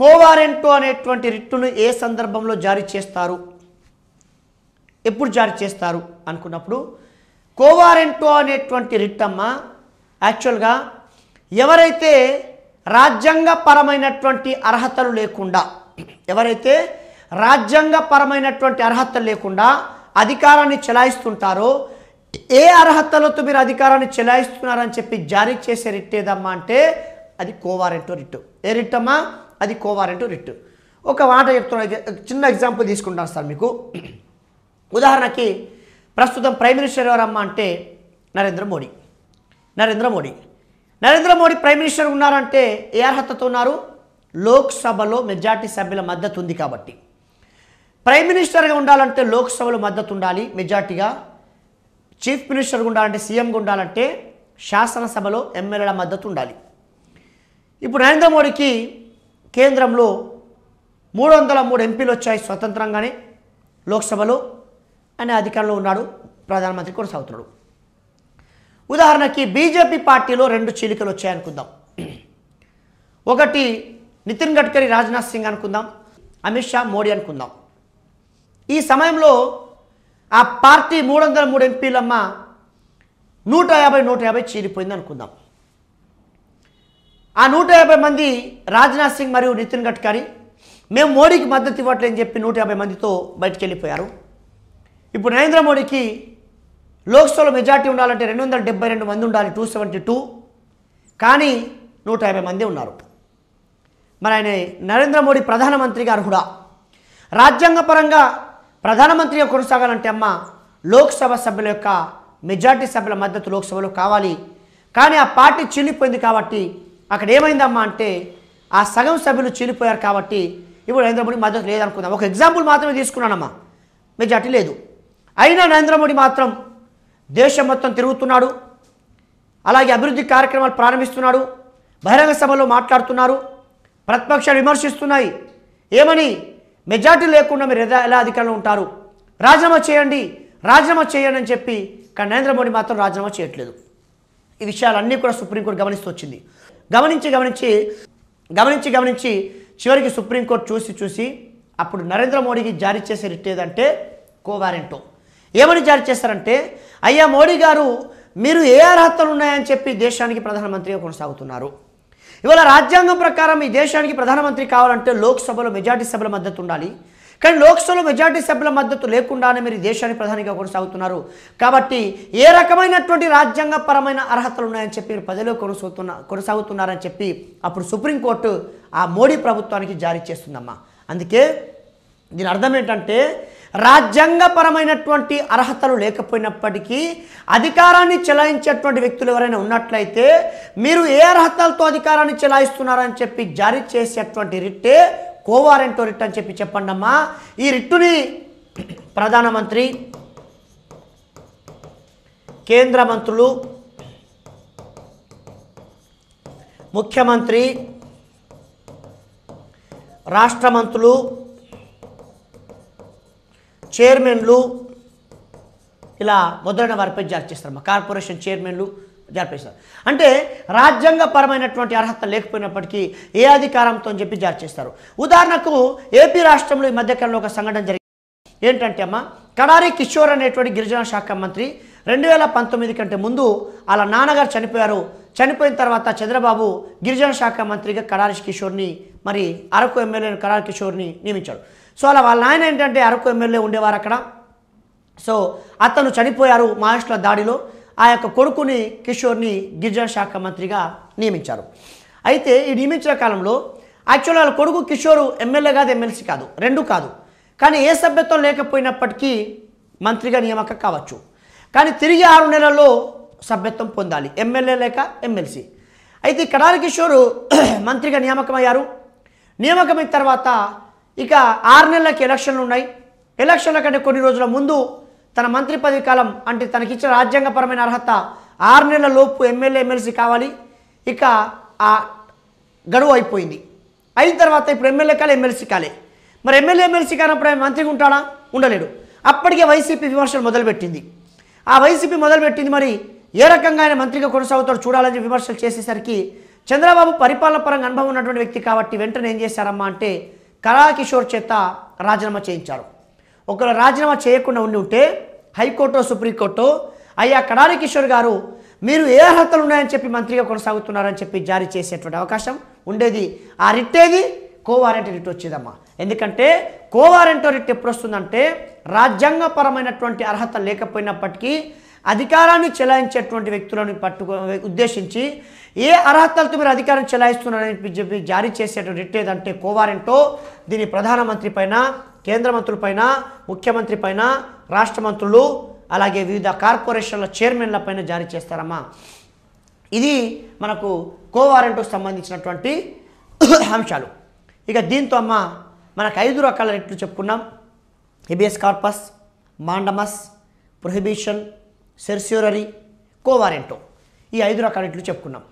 కోవారెంట్ అనేటువంటి రిట్టును ఏ సందర్భంలో జారీ చేస్తారు ఎప్పుడు జారీ చేస్తారు అనుకున్నప్పుడు కోవారెంటో అనేటువంటి అమ్మ యాక్చువల్గా ఎవరైతే రాజ్యాంగపరమైనటువంటి అర్హతలు లేకుండా ఎవరైతే రాజ్యాంగపరమైనటువంటి అర్హత లేకుండా అధికారాన్ని చెలాయిస్తుంటారో ఏ అర్హతలతో మీరు అధికారాన్ని చెలాయిస్తున్నారని చెప్పి జారీ చేసే రిట్ ఏదమ్మా అంటే అది కోవారెంటో రిట్టు ఏ రిట్ అమ్మా అది కోవారెంటో రిట్టు ఒక మాట చెప్తున్నా చిన్న ఎగ్జాంపుల్ తీసుకుంటాను సార్ మీకు ఉదాహరణకి ప్రస్తుతం ప్రైమ్ మినిస్టర్ ఎవరమ్మా అంటే నరేంద్ర మోడీ నరేంద్ర మోడీ నరేంద్ర మోడీ ప్రైమ్ మినిస్టర్ ఉన్నారంటే ఏ అర్హతతో ఉన్నారు లోక్సభలో మెజార్టీ సభ్యుల మద్దతు ఉంది కాబట్టి ప్రైమ్ మినిస్టర్గా ఉండాలంటే లోక్సభలో మద్దతు ఉండాలి మెజార్టీగా చీఫ్ మినిస్టర్గా ఉండాలంటే సీఎంగా ఉండాలంటే శాసనసభలో ఎమ్మెల్యేల మద్దతు ఉండాలి ఇప్పుడు నరేంద్ర మోడీకి కేంద్రంలో మూడు వందల మూడు ఎంపీలు వచ్చాయి స్వతంత్రంగానే లోక్సభలో అనే అధికారంలో ఉన్నాడు ప్రధానమంత్రి కొనసాగుతున్నాడు ఉదాహరణకి బీజేపీ పార్టీలో రెండు చీలికలు వచ్చాయి అనుకుందాం ఒకటి నితిన్ గడ్కరీ రాజ్నాథ్ సింగ్ అనుకుందాం అమిత్ షా మోడీ అనుకుందాం ఈ సమయంలో ఆ పార్టీ మూడు వందల మూడు ఎంపీలమ్మ నూట యాభై నూట యాభై చీలిపోయింది అనుకుందాం ఆ నూట యాభై మంది రాజ్నాథ్ సింగ్ మరియు నితిన్ గడ్కరీ మేము మోడీకి మద్దతు ఇవ్వట్లేని చెప్పి నూట యాభై మందితో బయటికి వెళ్ళిపోయారు ఇప్పుడు నరేంద్ర మోడీకి లోక్సభలో మెజార్టీ ఉండాలంటే రెండు వందల డెబ్బై రెండు మంది ఉండాలి టూ సెవెంటీ టూ కానీ నూట యాభై మంది ఉన్నారు మరి ఆయన నరేంద్ర మోడీ ప్రధానమంత్రిగా అర్హుడా రాజ్యాంగపరంగా ప్రధానమంత్రిగా కొనసాగాలంటే అమ్మ లోక్సభ సభ్యుల యొక్క మెజార్టీ సభ్యుల మద్దతు లోక్సభలో కావాలి కానీ ఆ పార్టీ చీలిపోయింది కాబట్టి అక్కడ ఏమైందమ్మా అంటే ఆ సగం సభ్యులు చీలిపోయారు కాబట్టి ఇప్పుడు నరేంద్ర మోడీ మద్దతు లేదనుకుందాం ఒక ఎగ్జాంపుల్ మాత్రమే తీసుకున్నానమ్మా మెజార్టీ లేదు అయినా నరేంద్ర మోడీ మాత్రం దేశం మొత్తం తిరుగుతున్నాడు అలాగే అభివృద్ధి కార్యక్రమాలు ప్రారంభిస్తున్నాడు బహిరంగ సభలో మాట్లాడుతున్నారు ప్రతిపక్షాలు విమర్శిస్తున్నాయి ఏమని మెజార్టీ లేకుండా మీరు ఎలా ఎలా అధికారంలో ఉంటారు రాజీనామా చేయండి రాజీనామా చేయండి అని చెప్పి కానీ నరేంద్ర మోడీ మాత్రం రాజీనామా చేయట్లేదు ఈ విషయాలన్నీ కూడా సుప్రీంకోర్టు గమనిస్తూ వచ్చింది గమనించి గమనించి గమనించి గమనించి చివరికి సుప్రీంకోర్టు చూసి చూసి అప్పుడు నరేంద్ర మోడీకి జారీ చేసే రిట్ ఏదంటే కోవారెంటో ఏమని జారీ చేస్తారంటే అయ్యా మోడీ గారు మీరు ఏ అర్హతలు ఉన్నాయని చెప్పి దేశానికి ప్రధానమంత్రిగా కొనసాగుతున్నారు ఇవాళ రాజ్యాంగం ప్రకారం ఈ దేశానికి ప్రధానమంత్రి కావాలంటే లోక్సభలో మెజార్టీ సభ్యుల మద్దతు ఉండాలి కానీ లోక్సభలో మెజార్టీ సభ్యుల మద్దతు లేకుండానే మీరు దేశాన్ని ప్రధానిగా కొనసాగుతున్నారు కాబట్టి ఏ రకమైనటువంటి రాజ్యాంగపరమైన అర్హతలు ఉన్నాయని చెప్పి మీరు పదవిలో కొనసాగుతున్న కొనసాగుతున్నారని చెప్పి అప్పుడు సుప్రీంకోర్టు ఆ మోడీ ప్రభుత్వానికి జారీ చేస్తుందమ్మా అందుకే దీని అర్థం ఏంటంటే రాజ్యాంగపరమైనటువంటి అర్హతలు లేకపోయినప్పటికీ అధికారాన్ని చెలాయించేటువంటి వ్యక్తులు ఎవరైనా ఉన్నట్లయితే మీరు ఏ అర్హతలతో అధికారాన్ని చెలాయిస్తున్నారని చెప్పి జారీ చేసేటువంటి రిట్టే కోవారెంటో రిట్ అని చెప్పి చెప్పండి అమ్మా ఈ రిట్టుని ప్రధానమంత్రి కేంద్ర మంత్రులు ముఖ్యమంత్రి రాష్ట్ర మంత్రులు చైర్మన్లు ఇలా మొదలైన వారిపై జారీ చేస్తారు కార్పొరేషన్ చైర్మన్లు జారీ చేస్తారు అంటే రాజ్యాంగపరమైనటువంటి అర్హత లేకపోయినప్పటికీ ఏ అధికారంతో అని చెప్పి జారీ చేస్తారు ఉదాహరణకు ఏపీ రాష్ట్రంలో ఈ మధ్యకాలంలో ఒక సంఘటన జరిగింది ఏంటంటే అమ్మ కడారి కిషోర్ అనేటువంటి గిరిజన శాఖ మంత్రి రెండు వేల పంతొమ్మిది కంటే ముందు వాళ్ళ నాన్నగారు చనిపోయారు చనిపోయిన తర్వాత చంద్రబాబు గిరిజన శాఖ మంత్రిగా కడారి కిషోర్ని మరి అరకు ఎమ్మెల్యే కడారి కిషోర్ని నియమించాడు సో అలా వాళ్ళ నాయన ఏంటంటే అరకు ఎమ్మెల్యే ఉండేవారు అక్కడ సో అతను చనిపోయారు మహారాష్ట్ర దాడిలో ఆ యొక్క కొడుకుని కిషోర్ని గిరిజన శాఖ మంత్రిగా నియమించారు అయితే ఈ నియమించిన కాలంలో యాక్చువల్ వాళ్ళ కొడుకు కిషోర్ ఎమ్మెల్యే కాదు ఎమ్మెల్సీ కాదు రెండు కాదు కానీ ఏ సభ్యత్వం లేకపోయినప్పటికీ మంత్రిగా నియామకం కావచ్చు కానీ తిరిగి ఆరు నెలల్లో సభ్యత్వం పొందాలి ఎమ్మెల్యే లేక ఎమ్మెల్సీ అయితే కడాల కిషోరు మంత్రిగా నియామకం అయ్యారు నియామకమైన తర్వాత ఇక ఆరు నెలలకి ఎలక్షన్లు ఉన్నాయి ఎలక్షన్ల కంటే కొన్ని రోజుల ముందు తన మంత్రి పదవి కాలం అంటే తనకిచ్చిన రాజ్యాంగపరమైన అర్హత ఆరు నెలల లోపు ఎమ్మెల్యే ఎమ్మెల్సీ కావాలి ఇక ఆ గడువు అయిపోయింది అయిన తర్వాత ఇప్పుడు ఎమ్మెల్యే కాలే ఎమ్మెల్సీ కాలే మరి ఎమ్మెల్యే ఎమ్మెల్సీ కానప్పుడు ఆయన మంత్రిగా ఉంటాడా ఉండలేడు అప్పటికే వైసీపీ విమర్శలు మొదలుపెట్టింది ఆ వైసీపీ మొదలుపెట్టింది మరి ఏ రకంగా ఆయన మంత్రిగా కొనసాగుతాడు చూడాలని విమర్శలు చేసేసరికి చంద్రబాబు పరిపాలన పరంగా అనుభవం ఉన్నటువంటి వ్యక్తి కాబట్టి వెంటనే ఏం చేశారమ్మా అంటే కళాకిషోర్ చేత రాజీనామా చేయించారు ఒకవేళ రాజీనామా చేయకుండా ఉండి ఉంటే హైకోర్టు సుప్రీంకోర్టు అయ్యా కడారి కిషోర్ గారు మీరు ఏ అర్హతలు ఉన్నాయని చెప్పి మంత్రిగా కొనసాగుతున్నారని చెప్పి జారీ చేసేటువంటి అవకాశం ఉండేది ఆ రిట్టేది కోవారెంట్ రిట్ వచ్చేదమ్మా ఎందుకంటే కోవారెంటో రిట్ ఎప్పుడు వస్తుందంటే రాజ్యాంగపరమైనటువంటి అర్హత లేకపోయినప్పటికీ అధికారాన్ని చెలాయించేటువంటి వ్యక్తులను పట్టుకో ఉద్దేశించి ఏ అర్హతలతో మీరు అధికారం చెలాయిస్తున్నారని చెప్పి జారీ చేసేటువంటి రిట్ ఏదంటే కోవారెంటో దీని ప్రధానమంత్రి పైన కేంద్ర మంత్రులపైన ముఖ్యమంత్రి పైన రాష్ట్ర మంత్రులు అలాగే వివిధ కార్పొరేషన్ల చైర్మన్ల పైన జారీ చేస్తారమ్మా ఇది మనకు కోవారెంట్కు సంబంధించినటువంటి అంశాలు ఇక దీంతో అమ్మ మనకు ఐదు రకాల రెట్లు చెప్పుకున్నాం habeas corpus mandamus prohibition certiorari quo warranto ఈ ఐదు రకాల చెప్పుకున్నాం